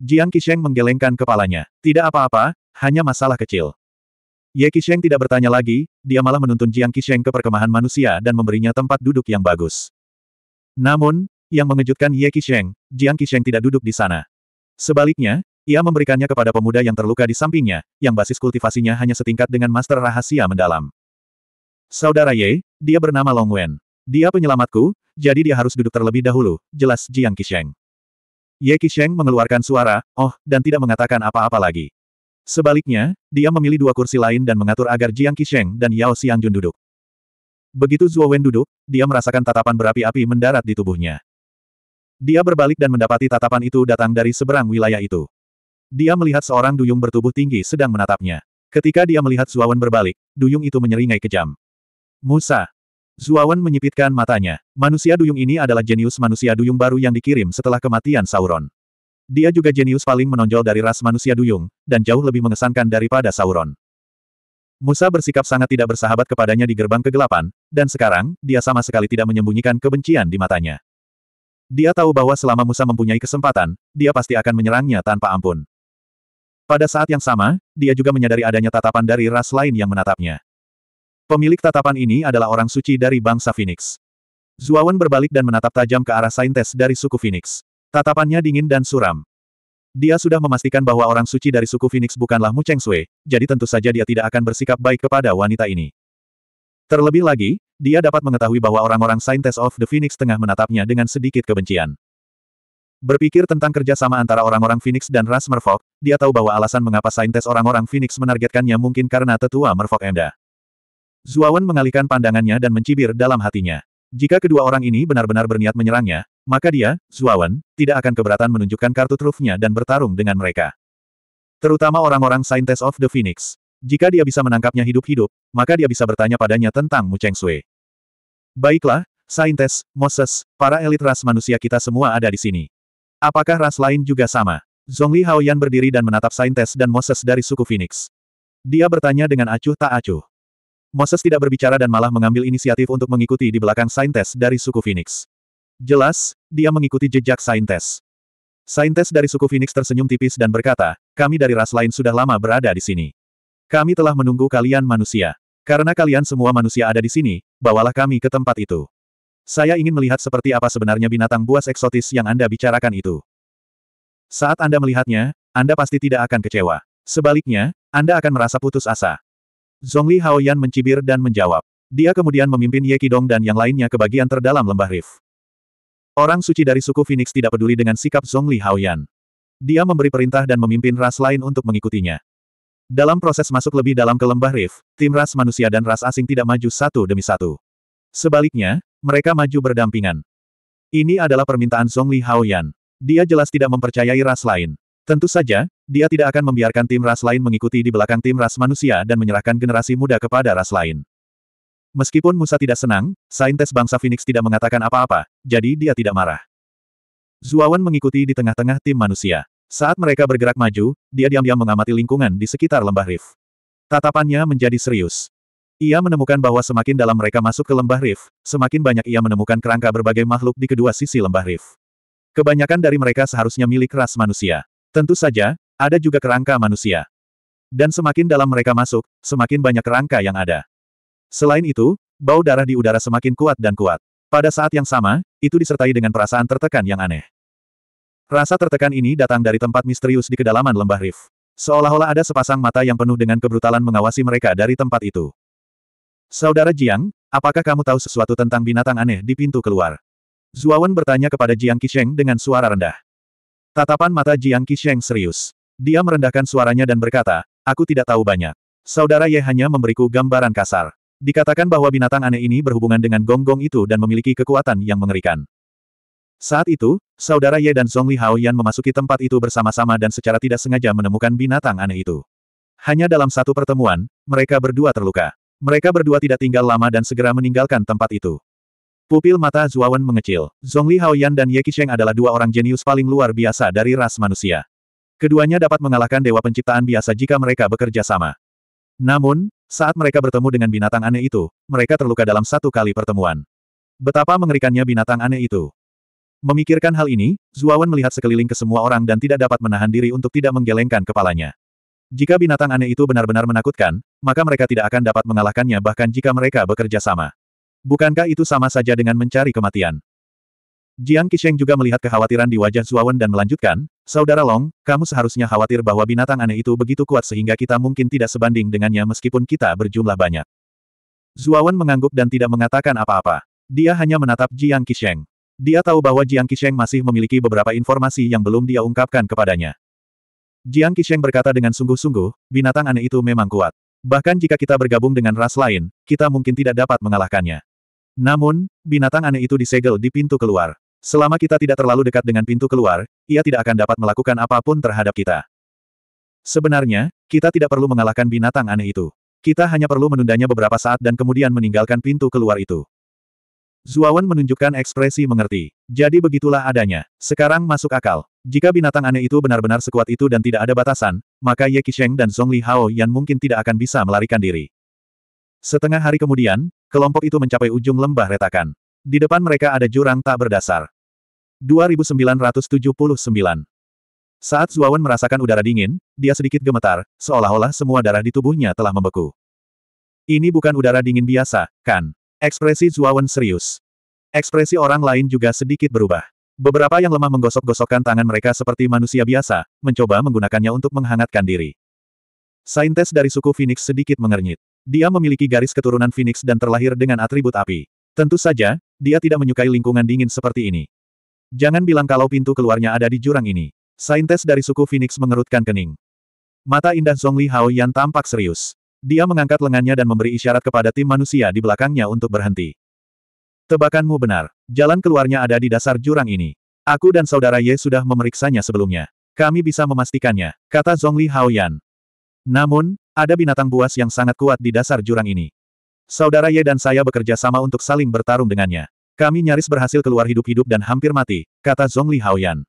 Jiang Qisheng menggelengkan kepalanya. Tidak apa-apa, hanya masalah kecil. Ye Qisheng tidak bertanya lagi, dia malah menuntun Jiang Qisheng ke perkemahan manusia dan memberinya tempat duduk yang bagus. Namun, yang mengejutkan Ye Qisheng, Jiang Qisheng tidak duduk di sana. Sebaliknya, ia memberikannya kepada pemuda yang terluka di sampingnya, yang basis kultivasinya hanya setingkat dengan master rahasia mendalam. Saudara Ye, dia bernama Long Wen. Dia penyelamatku, jadi dia harus duduk terlebih dahulu, jelas Jiang Qisheng. Ye Qisheng mengeluarkan suara, oh, dan tidak mengatakan apa-apa lagi. Sebaliknya, dia memilih dua kursi lain dan mengatur agar Jiang Qisheng dan Yao Xiangjun duduk. Begitu Zuo Wen duduk, dia merasakan tatapan berapi-api mendarat di tubuhnya. Dia berbalik dan mendapati tatapan itu datang dari seberang wilayah itu. Dia melihat seorang duyung bertubuh tinggi sedang menatapnya. Ketika dia melihat Wen berbalik, duyung itu menyeringai kejam. Musa! Wen menyipitkan matanya. Manusia duyung ini adalah jenius manusia duyung baru yang dikirim setelah kematian Sauron. Dia juga jenius paling menonjol dari ras manusia duyung, dan jauh lebih mengesankan daripada Sauron. Musa bersikap sangat tidak bersahabat kepadanya di gerbang kegelapan, dan sekarang, dia sama sekali tidak menyembunyikan kebencian di matanya. Dia tahu bahwa selama Musa mempunyai kesempatan, dia pasti akan menyerangnya tanpa ampun. Pada saat yang sama, dia juga menyadari adanya tatapan dari ras lain yang menatapnya. Pemilik tatapan ini adalah orang suci dari bangsa Phoenix. Zuawan berbalik dan menatap tajam ke arah Saintes dari suku Phoenix. Tatapannya dingin dan suram. Dia sudah memastikan bahwa orang suci dari suku Phoenix bukanlah Mu Cheng Sui, jadi tentu saja dia tidak akan bersikap baik kepada wanita ini. Terlebih lagi, dia dapat mengetahui bahwa orang-orang Scientist of the Phoenix tengah menatapnya dengan sedikit kebencian. Berpikir tentang kerjasama antara orang-orang Phoenix dan ras Merfolk, dia tahu bahwa alasan mengapa Scientist orang-orang Phoenix menargetkannya mungkin karena tetua Merfolk Emda. Zuawan mengalihkan pandangannya dan mencibir dalam hatinya. Jika kedua orang ini benar-benar berniat menyerangnya, maka dia, Zuawan, tidak akan keberatan menunjukkan kartu trufnya dan bertarung dengan mereka. Terutama orang-orang Saintes of the Phoenix. Jika dia bisa menangkapnya hidup-hidup, maka dia bisa bertanya padanya tentang Mu Cheng Sui. Baiklah, Saintes, Moses, para elit ras manusia kita semua ada di sini. Apakah ras lain juga sama? Zhongli Haoyan berdiri dan menatap Saintes dan Moses dari suku Phoenix. Dia bertanya dengan acuh tak acuh. Moses tidak berbicara dan malah mengambil inisiatif untuk mengikuti di belakang Saintes dari suku Phoenix. Jelas, dia mengikuti jejak Saintes. Saintes dari suku Phoenix tersenyum tipis dan berkata, kami dari ras lain sudah lama berada di sini. Kami telah menunggu kalian manusia. Karena kalian semua manusia ada di sini, bawalah kami ke tempat itu. Saya ingin melihat seperti apa sebenarnya binatang buas eksotis yang Anda bicarakan itu. Saat Anda melihatnya, Anda pasti tidak akan kecewa. Sebaliknya, Anda akan merasa putus asa. Zhongli Haoyan mencibir dan menjawab. Dia kemudian memimpin Ye Qidong dan yang lainnya ke bagian terdalam lembah rift. Orang suci dari suku Phoenix tidak peduli dengan sikap Zhong Li Haoyan. Dia memberi perintah dan memimpin ras lain untuk mengikutinya. Dalam proses masuk lebih dalam ke lembah Rif, tim ras manusia dan ras asing tidak maju satu demi satu. Sebaliknya, mereka maju berdampingan. Ini adalah permintaan Zhongli Li Haoyan. Dia jelas tidak mempercayai ras lain. Tentu saja, dia tidak akan membiarkan tim ras lain mengikuti di belakang tim ras manusia dan menyerahkan generasi muda kepada ras lain. Meskipun Musa tidak senang, saintes bangsa Phoenix tidak mengatakan apa-apa, jadi dia tidak marah. Zuawan mengikuti di tengah-tengah tim manusia. Saat mereka bergerak maju, dia diam-diam mengamati lingkungan di sekitar lembah Rif. Tatapannya menjadi serius. Ia menemukan bahwa semakin dalam mereka masuk ke lembah Rif, semakin banyak ia menemukan kerangka berbagai makhluk di kedua sisi lembah Rif. Kebanyakan dari mereka seharusnya milik ras manusia. Tentu saja, ada juga kerangka manusia. Dan semakin dalam mereka masuk, semakin banyak kerangka yang ada. Selain itu, bau darah di udara semakin kuat dan kuat. Pada saat yang sama, itu disertai dengan perasaan tertekan yang aneh. Rasa tertekan ini datang dari tempat misterius di kedalaman lembah Rif. Seolah-olah ada sepasang mata yang penuh dengan kebrutalan mengawasi mereka dari tempat itu. Saudara Jiang, apakah kamu tahu sesuatu tentang binatang aneh di pintu keluar? Zuawan bertanya kepada Jiang Qisheng dengan suara rendah. Tatapan mata Jiang Qisheng serius. Dia merendahkan suaranya dan berkata, aku tidak tahu banyak. Saudara Ye hanya memberiku gambaran kasar. Dikatakan bahwa binatang aneh ini berhubungan dengan gonggong -gong itu dan memiliki kekuatan yang mengerikan. Saat itu, saudara Ye dan Zhongli Haoyan memasuki tempat itu bersama-sama dan secara tidak sengaja menemukan binatang aneh itu. Hanya dalam satu pertemuan, mereka berdua terluka. Mereka berdua tidak tinggal lama dan segera meninggalkan tempat itu. Pupil mata Zuawan mengecil. Zhongli Haoyan dan Ye Qisheng adalah dua orang jenius paling luar biasa dari ras manusia. Keduanya dapat mengalahkan dewa penciptaan biasa jika mereka bekerja sama. Namun, saat mereka bertemu dengan binatang aneh itu, mereka terluka dalam satu kali pertemuan. Betapa mengerikannya binatang aneh itu. Memikirkan hal ini, Zuawan melihat sekeliling ke semua orang dan tidak dapat menahan diri untuk tidak menggelengkan kepalanya. Jika binatang aneh itu benar-benar menakutkan, maka mereka tidak akan dapat mengalahkannya bahkan jika mereka bekerja sama. Bukankah itu sama saja dengan mencari kematian? Jiang Qisheng juga melihat kekhawatiran di wajah Zuawan dan melanjutkan, Saudara Long, kamu seharusnya khawatir bahwa binatang aneh itu begitu kuat sehingga kita mungkin tidak sebanding dengannya meskipun kita berjumlah banyak. Zuawan mengangguk dan tidak mengatakan apa-apa. Dia hanya menatap Jiang Qisheng. Dia tahu bahwa Jiang Qisheng masih memiliki beberapa informasi yang belum dia ungkapkan kepadanya. Jiang Qisheng berkata dengan sungguh-sungguh, binatang aneh itu memang kuat. Bahkan jika kita bergabung dengan ras lain, kita mungkin tidak dapat mengalahkannya. Namun, binatang aneh itu disegel di pintu keluar. Selama kita tidak terlalu dekat dengan pintu keluar, ia tidak akan dapat melakukan apapun terhadap kita. Sebenarnya, kita tidak perlu mengalahkan binatang aneh itu. Kita hanya perlu menundanya beberapa saat dan kemudian meninggalkan pintu keluar itu. Zuawan menunjukkan ekspresi mengerti. Jadi begitulah adanya. Sekarang masuk akal. Jika binatang aneh itu benar-benar sekuat itu dan tidak ada batasan, maka Ye Qisheng dan Song Li Hao Yan mungkin tidak akan bisa melarikan diri. Setengah hari kemudian, kelompok itu mencapai ujung lembah retakan. Di depan mereka ada jurang tak berdasar. 2979 Saat Zuawan merasakan udara dingin, dia sedikit gemetar, seolah-olah semua darah di tubuhnya telah membeku. Ini bukan udara dingin biasa, kan? Ekspresi Zuawan serius. Ekspresi orang lain juga sedikit berubah. Beberapa yang lemah menggosok-gosokkan tangan mereka seperti manusia biasa, mencoba menggunakannya untuk menghangatkan diri. Saintes dari suku Phoenix sedikit mengernyit. Dia memiliki garis keturunan Phoenix dan terlahir dengan atribut api. Tentu saja, dia tidak menyukai lingkungan dingin seperti ini. Jangan bilang kalau pintu keluarnya ada di jurang ini. Saintes dari suku Phoenix mengerutkan kening. Mata indah Zhongli Hao Yan tampak serius. Dia mengangkat lengannya dan memberi isyarat kepada tim manusia di belakangnya untuk berhenti. Tebakanmu benar. Jalan keluarnya ada di dasar jurang ini. Aku dan saudara Ye sudah memeriksanya sebelumnya. Kami bisa memastikannya, kata Zhongli Yan. Namun, ada binatang buas yang sangat kuat di dasar jurang ini. Saudara Ye dan saya bekerja sama untuk saling bertarung dengannya. Kami nyaris berhasil keluar hidup-hidup dan hampir mati, kata Zongli Haoyan.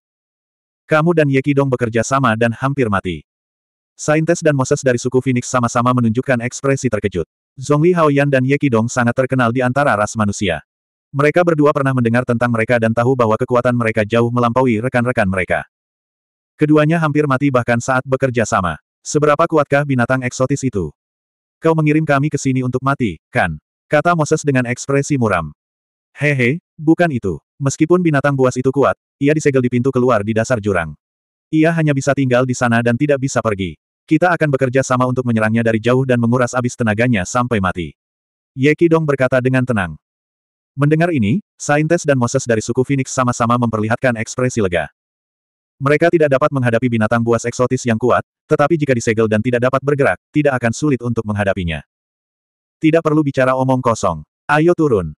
Kamu dan Ye Kidong bekerja sama dan hampir mati. Saintes dan Moses dari suku Phoenix sama-sama menunjukkan ekspresi terkejut. Zongli Haoyan dan Ye Kidong sangat terkenal di antara ras manusia. Mereka berdua pernah mendengar tentang mereka dan tahu bahwa kekuatan mereka jauh melampaui rekan-rekan mereka. Keduanya hampir mati bahkan saat bekerja sama. Seberapa kuatkah binatang eksotis itu? Kau mengirim kami ke sini untuk mati, kan? Kata Moses dengan ekspresi muram. Hehe, bukan itu. Meskipun binatang buas itu kuat, ia disegel di pintu keluar di dasar jurang. Ia hanya bisa tinggal di sana dan tidak bisa pergi. Kita akan bekerja sama untuk menyerangnya dari jauh dan menguras abis tenaganya sampai mati. Ye Kidong berkata dengan tenang. Mendengar ini, Saintes dan Moses dari suku Phoenix sama-sama memperlihatkan ekspresi lega. Mereka tidak dapat menghadapi binatang buas eksotis yang kuat, tetapi jika disegel dan tidak dapat bergerak, tidak akan sulit untuk menghadapinya. Tidak perlu bicara omong kosong. Ayo turun.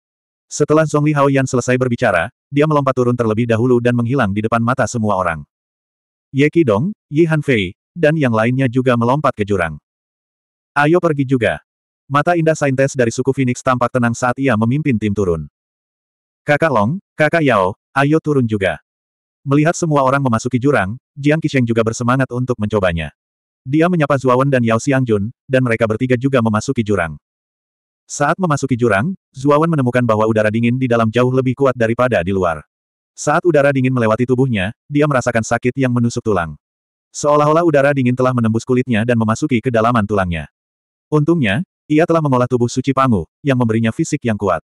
Setelah Zhongli Haoyan selesai berbicara, dia melompat turun terlebih dahulu dan menghilang di depan mata semua orang. Ye Qidong, Yi Hanfei, dan yang lainnya juga melompat ke jurang. Ayo pergi juga. Mata indah Saintes dari suku Phoenix tampak tenang saat ia memimpin tim turun. Kakak Long, kakak Yao, ayo turun juga. Melihat semua orang memasuki jurang, Jiang Qisheng juga bersemangat untuk mencobanya. Dia menyapa Zuawan dan Yao Xiangjun, dan mereka bertiga juga memasuki jurang. Saat memasuki jurang, Zuawan menemukan bahwa udara dingin di dalam jauh lebih kuat daripada di luar. Saat udara dingin melewati tubuhnya, dia merasakan sakit yang menusuk tulang. Seolah-olah udara dingin telah menembus kulitnya dan memasuki kedalaman tulangnya. Untungnya, ia telah mengolah tubuh suci Pangu, yang memberinya fisik yang kuat.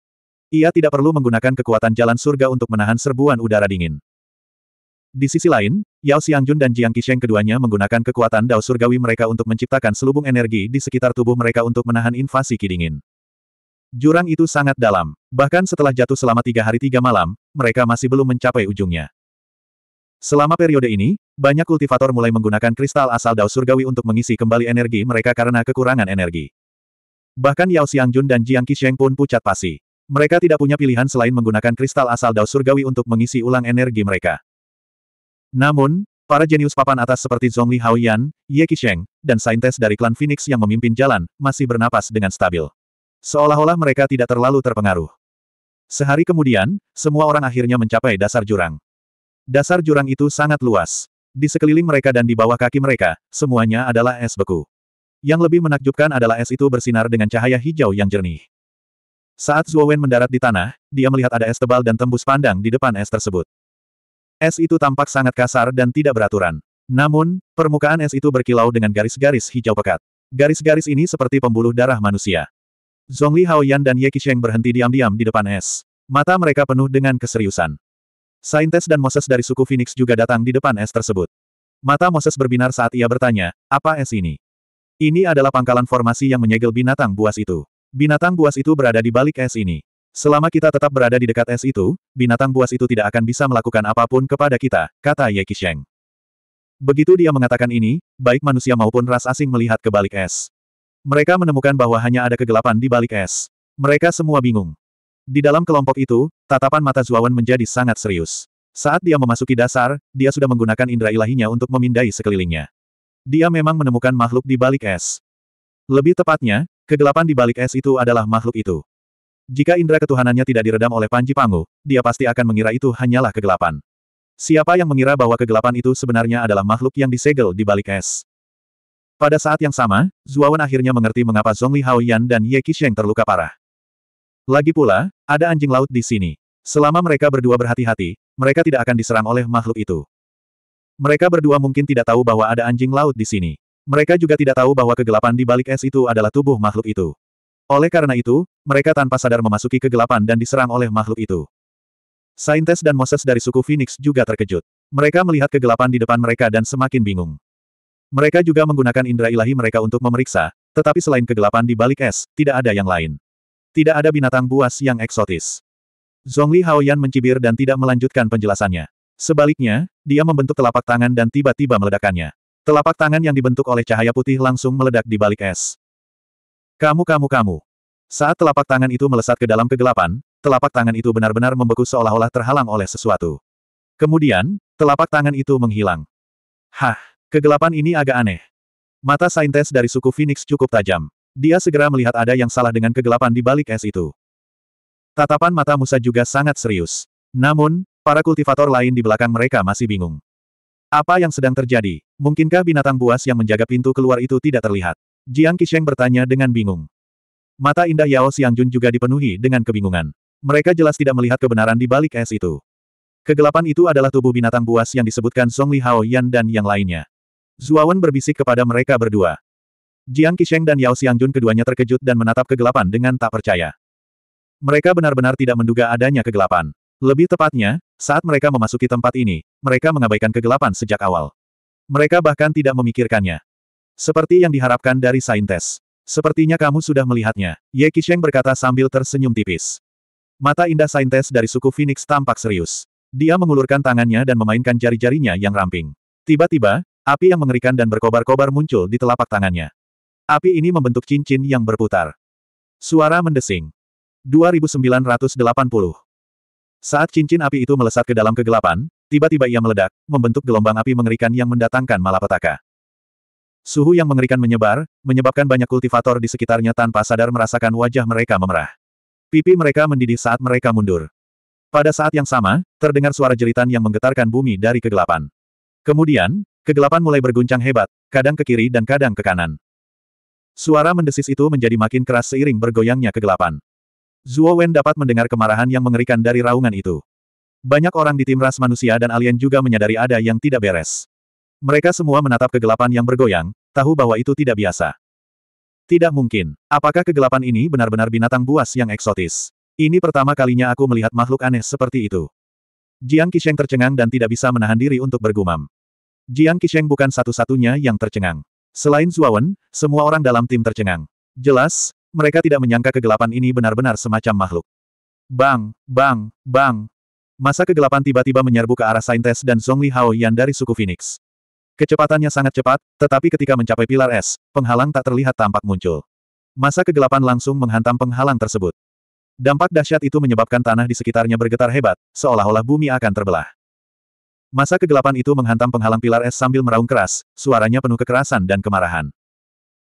Ia tidak perlu menggunakan kekuatan jalan surga untuk menahan serbuan udara dingin. Di sisi lain, Yao Xiangjun dan Jiang Qisheng keduanya menggunakan kekuatan dao surgawi mereka untuk menciptakan selubung energi di sekitar tubuh mereka untuk menahan invasi kidingin. Jurang itu sangat dalam. Bahkan setelah jatuh selama tiga hari tiga malam, mereka masih belum mencapai ujungnya. Selama periode ini, banyak kultivator mulai menggunakan kristal asal dao surgawi untuk mengisi kembali energi mereka karena kekurangan energi. Bahkan Yao Xiangjun dan Jiang Qisheng pun pucat pasi. Mereka tidak punya pilihan selain menggunakan kristal asal dao surgawi untuk mengisi ulang energi mereka. Namun, para jenius papan atas seperti Zhongli Haoyan, Ye Qisheng, dan saintes dari klan Phoenix yang memimpin jalan, masih bernapas dengan stabil. Seolah-olah mereka tidak terlalu terpengaruh. Sehari kemudian, semua orang akhirnya mencapai dasar jurang. Dasar jurang itu sangat luas. Di sekeliling mereka dan di bawah kaki mereka, semuanya adalah es beku. Yang lebih menakjubkan adalah es itu bersinar dengan cahaya hijau yang jernih. Saat Zuowen mendarat di tanah, dia melihat ada es tebal dan tembus pandang di depan es tersebut. Es itu tampak sangat kasar dan tidak beraturan. Namun, permukaan es itu berkilau dengan garis-garis hijau pekat. Garis-garis ini seperti pembuluh darah manusia. Zhongli Haoyan dan Ye Qisheng berhenti diam-diam di depan es. Mata mereka penuh dengan keseriusan. Saintes dan Moses dari suku Phoenix juga datang di depan es tersebut. Mata Moses berbinar saat ia bertanya, apa es ini? Ini adalah pangkalan formasi yang menyegel binatang buas itu. Binatang buas itu berada di balik es ini. Selama kita tetap berada di dekat es itu, binatang buas itu tidak akan bisa melakukan apapun kepada kita, kata Ye Qisheng. Begitu dia mengatakan ini, baik manusia maupun ras asing melihat ke balik es. Mereka menemukan bahwa hanya ada kegelapan di balik es. Mereka semua bingung. Di dalam kelompok itu, tatapan mata Zuawan menjadi sangat serius. Saat dia memasuki dasar, dia sudah menggunakan indera ilahinya untuk memindai sekelilingnya. Dia memang menemukan makhluk di balik es. Lebih tepatnya, kegelapan di balik es itu adalah makhluk itu. Jika indera ketuhanannya tidak diredam oleh Panji Pangu, dia pasti akan mengira itu hanyalah kegelapan. Siapa yang mengira bahwa kegelapan itu sebenarnya adalah makhluk yang disegel di balik es? Pada saat yang sama, Zuawan akhirnya mengerti mengapa Zhongli Haoyan dan Ye Qisheng terluka parah. Lagi pula, ada anjing laut di sini. Selama mereka berdua berhati-hati, mereka tidak akan diserang oleh makhluk itu. Mereka berdua mungkin tidak tahu bahwa ada anjing laut di sini. Mereka juga tidak tahu bahwa kegelapan di balik es itu adalah tubuh makhluk itu. Oleh karena itu, mereka tanpa sadar memasuki kegelapan dan diserang oleh makhluk itu. Saintes dan Moses dari suku Phoenix juga terkejut. Mereka melihat kegelapan di depan mereka dan semakin bingung. Mereka juga menggunakan indera ilahi mereka untuk memeriksa, tetapi selain kegelapan di balik es, tidak ada yang lain. Tidak ada binatang buas yang eksotis. Zhongli Haoyan mencibir dan tidak melanjutkan penjelasannya. Sebaliknya, dia membentuk telapak tangan dan tiba-tiba meledakannya. Telapak tangan yang dibentuk oleh cahaya putih langsung meledak di balik es. Kamu kamu kamu. Saat telapak tangan itu melesat ke dalam kegelapan, telapak tangan itu benar-benar membeku seolah-olah terhalang oleh sesuatu. Kemudian, telapak tangan itu menghilang. Hah, kegelapan ini agak aneh. Mata saintes dari suku Phoenix cukup tajam. Dia segera melihat ada yang salah dengan kegelapan di balik es itu. Tatapan mata Musa juga sangat serius. Namun, para kultivator lain di belakang mereka masih bingung. Apa yang sedang terjadi? Mungkinkah binatang buas yang menjaga pintu keluar itu tidak terlihat? Jiang Qisheng bertanya dengan bingung. Mata indah Yao Xiangjun juga dipenuhi dengan kebingungan. Mereka jelas tidak melihat kebenaran di balik es itu. Kegelapan itu adalah tubuh binatang buas yang disebutkan Song Li Hao Yan dan yang lainnya. Zuawan berbisik kepada mereka berdua. Jiang Qisheng dan Yao Xiangjun keduanya terkejut dan menatap kegelapan dengan tak percaya. Mereka benar-benar tidak menduga adanya kegelapan. Lebih tepatnya, saat mereka memasuki tempat ini, mereka mengabaikan kegelapan sejak awal. Mereka bahkan tidak memikirkannya. Seperti yang diharapkan dari saintes. Sepertinya kamu sudah melihatnya, Ye Qisheng berkata sambil tersenyum tipis. Mata indah saintes dari suku Phoenix tampak serius. Dia mengulurkan tangannya dan memainkan jari-jarinya yang ramping. Tiba-tiba, api yang mengerikan dan berkobar-kobar muncul di telapak tangannya. Api ini membentuk cincin yang berputar. Suara mendesing. 2980. Saat cincin api itu melesat ke dalam kegelapan, tiba-tiba ia meledak, membentuk gelombang api mengerikan yang mendatangkan malapetaka. Suhu yang mengerikan menyebar, menyebabkan banyak kultivator di sekitarnya tanpa sadar merasakan wajah mereka memerah. Pipi mereka mendidih saat mereka mundur. Pada saat yang sama, terdengar suara jeritan yang menggetarkan bumi dari kegelapan. Kemudian, kegelapan mulai berguncang hebat, kadang ke kiri dan kadang ke kanan. Suara mendesis itu menjadi makin keras seiring bergoyangnya kegelapan. Zhuo Wen dapat mendengar kemarahan yang mengerikan dari raungan itu. Banyak orang di tim ras manusia dan alien juga menyadari ada yang tidak beres. Mereka semua menatap kegelapan yang bergoyang, tahu bahwa itu tidak biasa. Tidak mungkin. Apakah kegelapan ini benar-benar binatang buas yang eksotis? Ini pertama kalinya aku melihat makhluk aneh seperti itu. Jiang Qisheng tercengang dan tidak bisa menahan diri untuk bergumam. Jiang Qisheng bukan satu-satunya yang tercengang. Selain Zuawan, semua orang dalam tim tercengang. Jelas, mereka tidak menyangka kegelapan ini benar-benar semacam makhluk. Bang, bang, bang. Masa kegelapan tiba-tiba menyerbu ke arah Saintes dan Zhongli Hao Yan dari suku Phoenix. Kecepatannya sangat cepat, tetapi ketika mencapai pilar es, penghalang tak terlihat tampak muncul. Masa kegelapan langsung menghantam penghalang tersebut. Dampak dahsyat itu menyebabkan tanah di sekitarnya bergetar hebat, seolah-olah bumi akan terbelah. Masa kegelapan itu menghantam penghalang pilar es sambil meraung keras, suaranya penuh kekerasan dan kemarahan.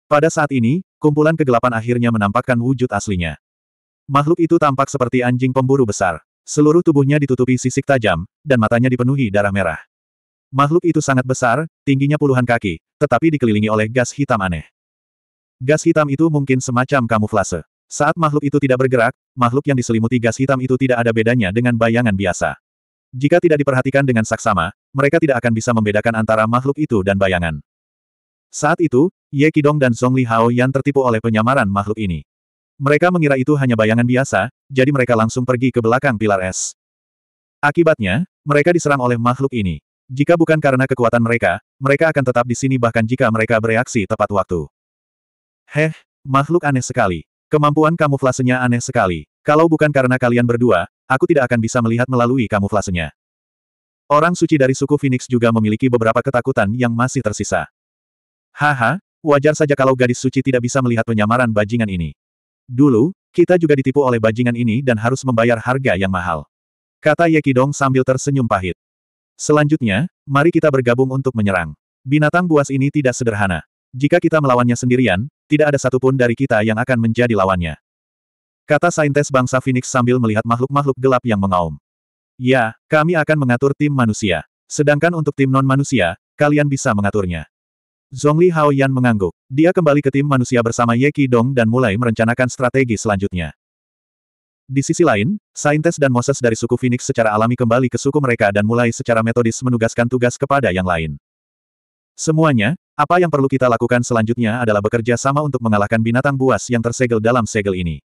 Pada saat ini, kumpulan kegelapan akhirnya menampakkan wujud aslinya. Makhluk itu tampak seperti anjing pemburu besar. Seluruh tubuhnya ditutupi sisik tajam, dan matanya dipenuhi darah merah. Makhluk itu sangat besar, tingginya puluhan kaki, tetapi dikelilingi oleh gas hitam aneh. Gas hitam itu mungkin semacam kamuflase. Saat makhluk itu tidak bergerak, makhluk yang diselimuti gas hitam itu tidak ada bedanya dengan bayangan biasa. Jika tidak diperhatikan dengan saksama, mereka tidak akan bisa membedakan antara makhluk itu dan bayangan. Saat itu, Ye Kidong dan Song Li Hao yang tertipu oleh penyamaran makhluk ini. Mereka mengira itu hanya bayangan biasa, jadi mereka langsung pergi ke belakang pilar es. Akibatnya, mereka diserang oleh makhluk ini. Jika bukan karena kekuatan mereka, mereka akan tetap di sini bahkan jika mereka bereaksi tepat waktu. Heh, makhluk aneh sekali. Kemampuan kamuflasenya aneh sekali. Kalau bukan karena kalian berdua, aku tidak akan bisa melihat melalui kamuflasenya. Orang suci dari suku Phoenix juga memiliki beberapa ketakutan yang masih tersisa. Haha, wajar saja kalau gadis suci tidak bisa melihat penyamaran bajingan ini. Dulu, kita juga ditipu oleh bajingan ini dan harus membayar harga yang mahal. Kata Yekidong sambil tersenyum pahit. Selanjutnya, mari kita bergabung untuk menyerang. Binatang buas ini tidak sederhana. Jika kita melawannya sendirian, tidak ada satupun dari kita yang akan menjadi lawannya. Kata saintes bangsa Phoenix sambil melihat makhluk-makhluk gelap yang mengaum. Ya, kami akan mengatur tim manusia. Sedangkan untuk tim non-manusia, kalian bisa mengaturnya. Zhongli Yan mengangguk. Dia kembali ke tim manusia bersama Ye Qi Dong dan mulai merencanakan strategi selanjutnya. Di sisi lain, Saintes dan Moses dari suku Phoenix secara alami kembali ke suku mereka dan mulai secara metodis menugaskan tugas kepada yang lain. Semuanya, apa yang perlu kita lakukan selanjutnya adalah bekerja sama untuk mengalahkan binatang buas yang tersegel dalam segel ini.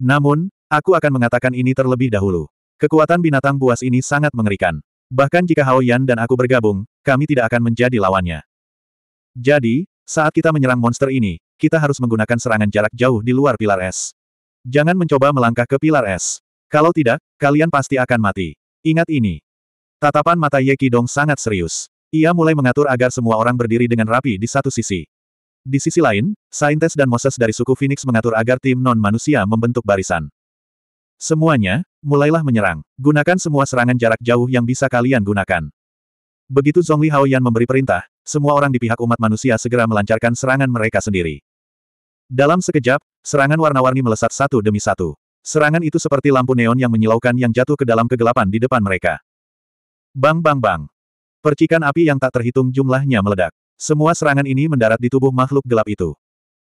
Namun, aku akan mengatakan ini terlebih dahulu. Kekuatan binatang buas ini sangat mengerikan. Bahkan jika Hao Yan dan aku bergabung, kami tidak akan menjadi lawannya. Jadi, saat kita menyerang monster ini, kita harus menggunakan serangan jarak jauh di luar pilar es. Jangan mencoba melangkah ke pilar es. Kalau tidak, kalian pasti akan mati. Ingat ini. Tatapan mata Ye Qidong sangat serius. Ia mulai mengatur agar semua orang berdiri dengan rapi di satu sisi. Di sisi lain, Saintes dan Moses dari suku Phoenix mengatur agar tim non-manusia membentuk barisan. Semuanya, mulailah menyerang. Gunakan semua serangan jarak jauh yang bisa kalian gunakan. Begitu Zhongli Haoyan memberi perintah, semua orang di pihak umat manusia segera melancarkan serangan mereka sendiri. Dalam sekejap, serangan warna-warni melesat satu demi satu. Serangan itu seperti lampu neon yang menyilaukan yang jatuh ke dalam kegelapan di depan mereka. Bang bang bang. Percikan api yang tak terhitung jumlahnya meledak. Semua serangan ini mendarat di tubuh makhluk gelap itu.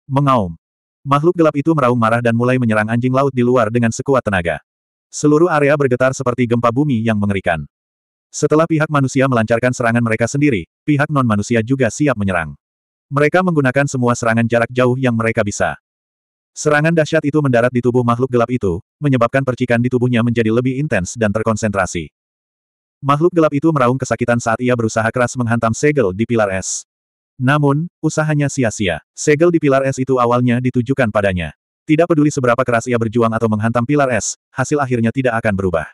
Mengaum. Makhluk gelap itu meraung marah dan mulai menyerang anjing laut di luar dengan sekuat tenaga. Seluruh area bergetar seperti gempa bumi yang mengerikan. Setelah pihak manusia melancarkan serangan mereka sendiri, pihak non-manusia juga siap menyerang. Mereka menggunakan semua serangan jarak jauh yang mereka bisa. Serangan dahsyat itu mendarat di tubuh makhluk gelap itu, menyebabkan percikan di tubuhnya menjadi lebih intens dan terkonsentrasi. Makhluk gelap itu meraung kesakitan saat ia berusaha keras menghantam segel di pilar es. Namun, usahanya sia-sia. Segel di pilar es itu awalnya ditujukan padanya. Tidak peduli seberapa keras ia berjuang atau menghantam pilar es, hasil akhirnya tidak akan berubah.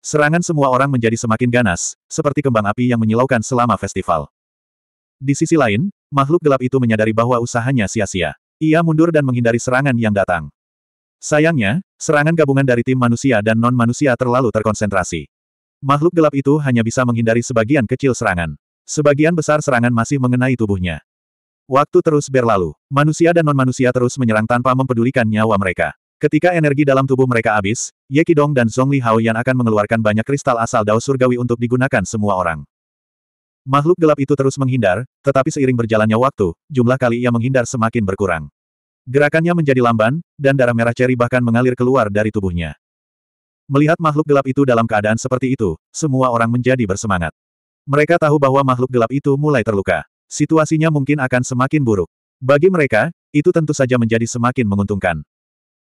Serangan semua orang menjadi semakin ganas, seperti kembang api yang menyilaukan selama festival. Di sisi lain, makhluk gelap itu menyadari bahwa usahanya sia-sia. Ia mundur dan menghindari serangan yang datang. Sayangnya, serangan gabungan dari tim manusia dan non-manusia terlalu terkonsentrasi. Makhluk gelap itu hanya bisa menghindari sebagian kecil serangan. Sebagian besar serangan masih mengenai tubuhnya. Waktu terus berlalu. Manusia dan non-manusia terus menyerang tanpa mempedulikan nyawa mereka. Ketika energi dalam tubuh mereka habis, Ye Qidong dan Zhongli Hao Yan akan mengeluarkan banyak kristal asal dao surgawi untuk digunakan semua orang. Makhluk gelap itu terus menghindar, tetapi seiring berjalannya waktu, jumlah kali ia menghindar semakin berkurang. Gerakannya menjadi lamban, dan darah merah ceri bahkan mengalir keluar dari tubuhnya. Melihat makhluk gelap itu dalam keadaan seperti itu, semua orang menjadi bersemangat. Mereka tahu bahwa makhluk gelap itu mulai terluka. Situasinya mungkin akan semakin buruk. Bagi mereka, itu tentu saja menjadi semakin menguntungkan.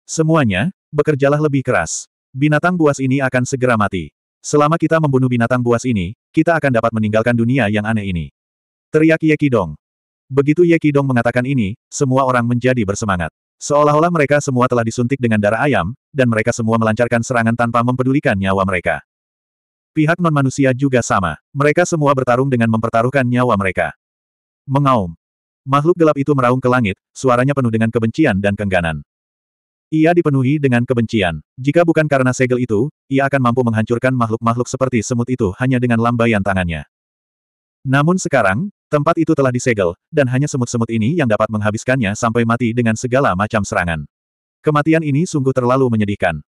Semuanya, bekerjalah lebih keras. Binatang buas ini akan segera mati. Selama kita membunuh binatang buas ini, kita akan dapat meninggalkan dunia yang aneh ini. Teriak Ye Qidong. Begitu Ye Qidong mengatakan ini, semua orang menjadi bersemangat. Seolah-olah mereka semua telah disuntik dengan darah ayam, dan mereka semua melancarkan serangan tanpa mempedulikan nyawa mereka. Pihak non-manusia juga sama. Mereka semua bertarung dengan mempertaruhkan nyawa mereka. Mengaum. Makhluk gelap itu meraung ke langit, suaranya penuh dengan kebencian dan kengganan. Ia dipenuhi dengan kebencian. Jika bukan karena segel itu, ia akan mampu menghancurkan makhluk-makhluk seperti semut itu hanya dengan lambaian tangannya. Namun sekarang, tempat itu telah disegel, dan hanya semut-semut ini yang dapat menghabiskannya sampai mati dengan segala macam serangan. Kematian ini sungguh terlalu menyedihkan.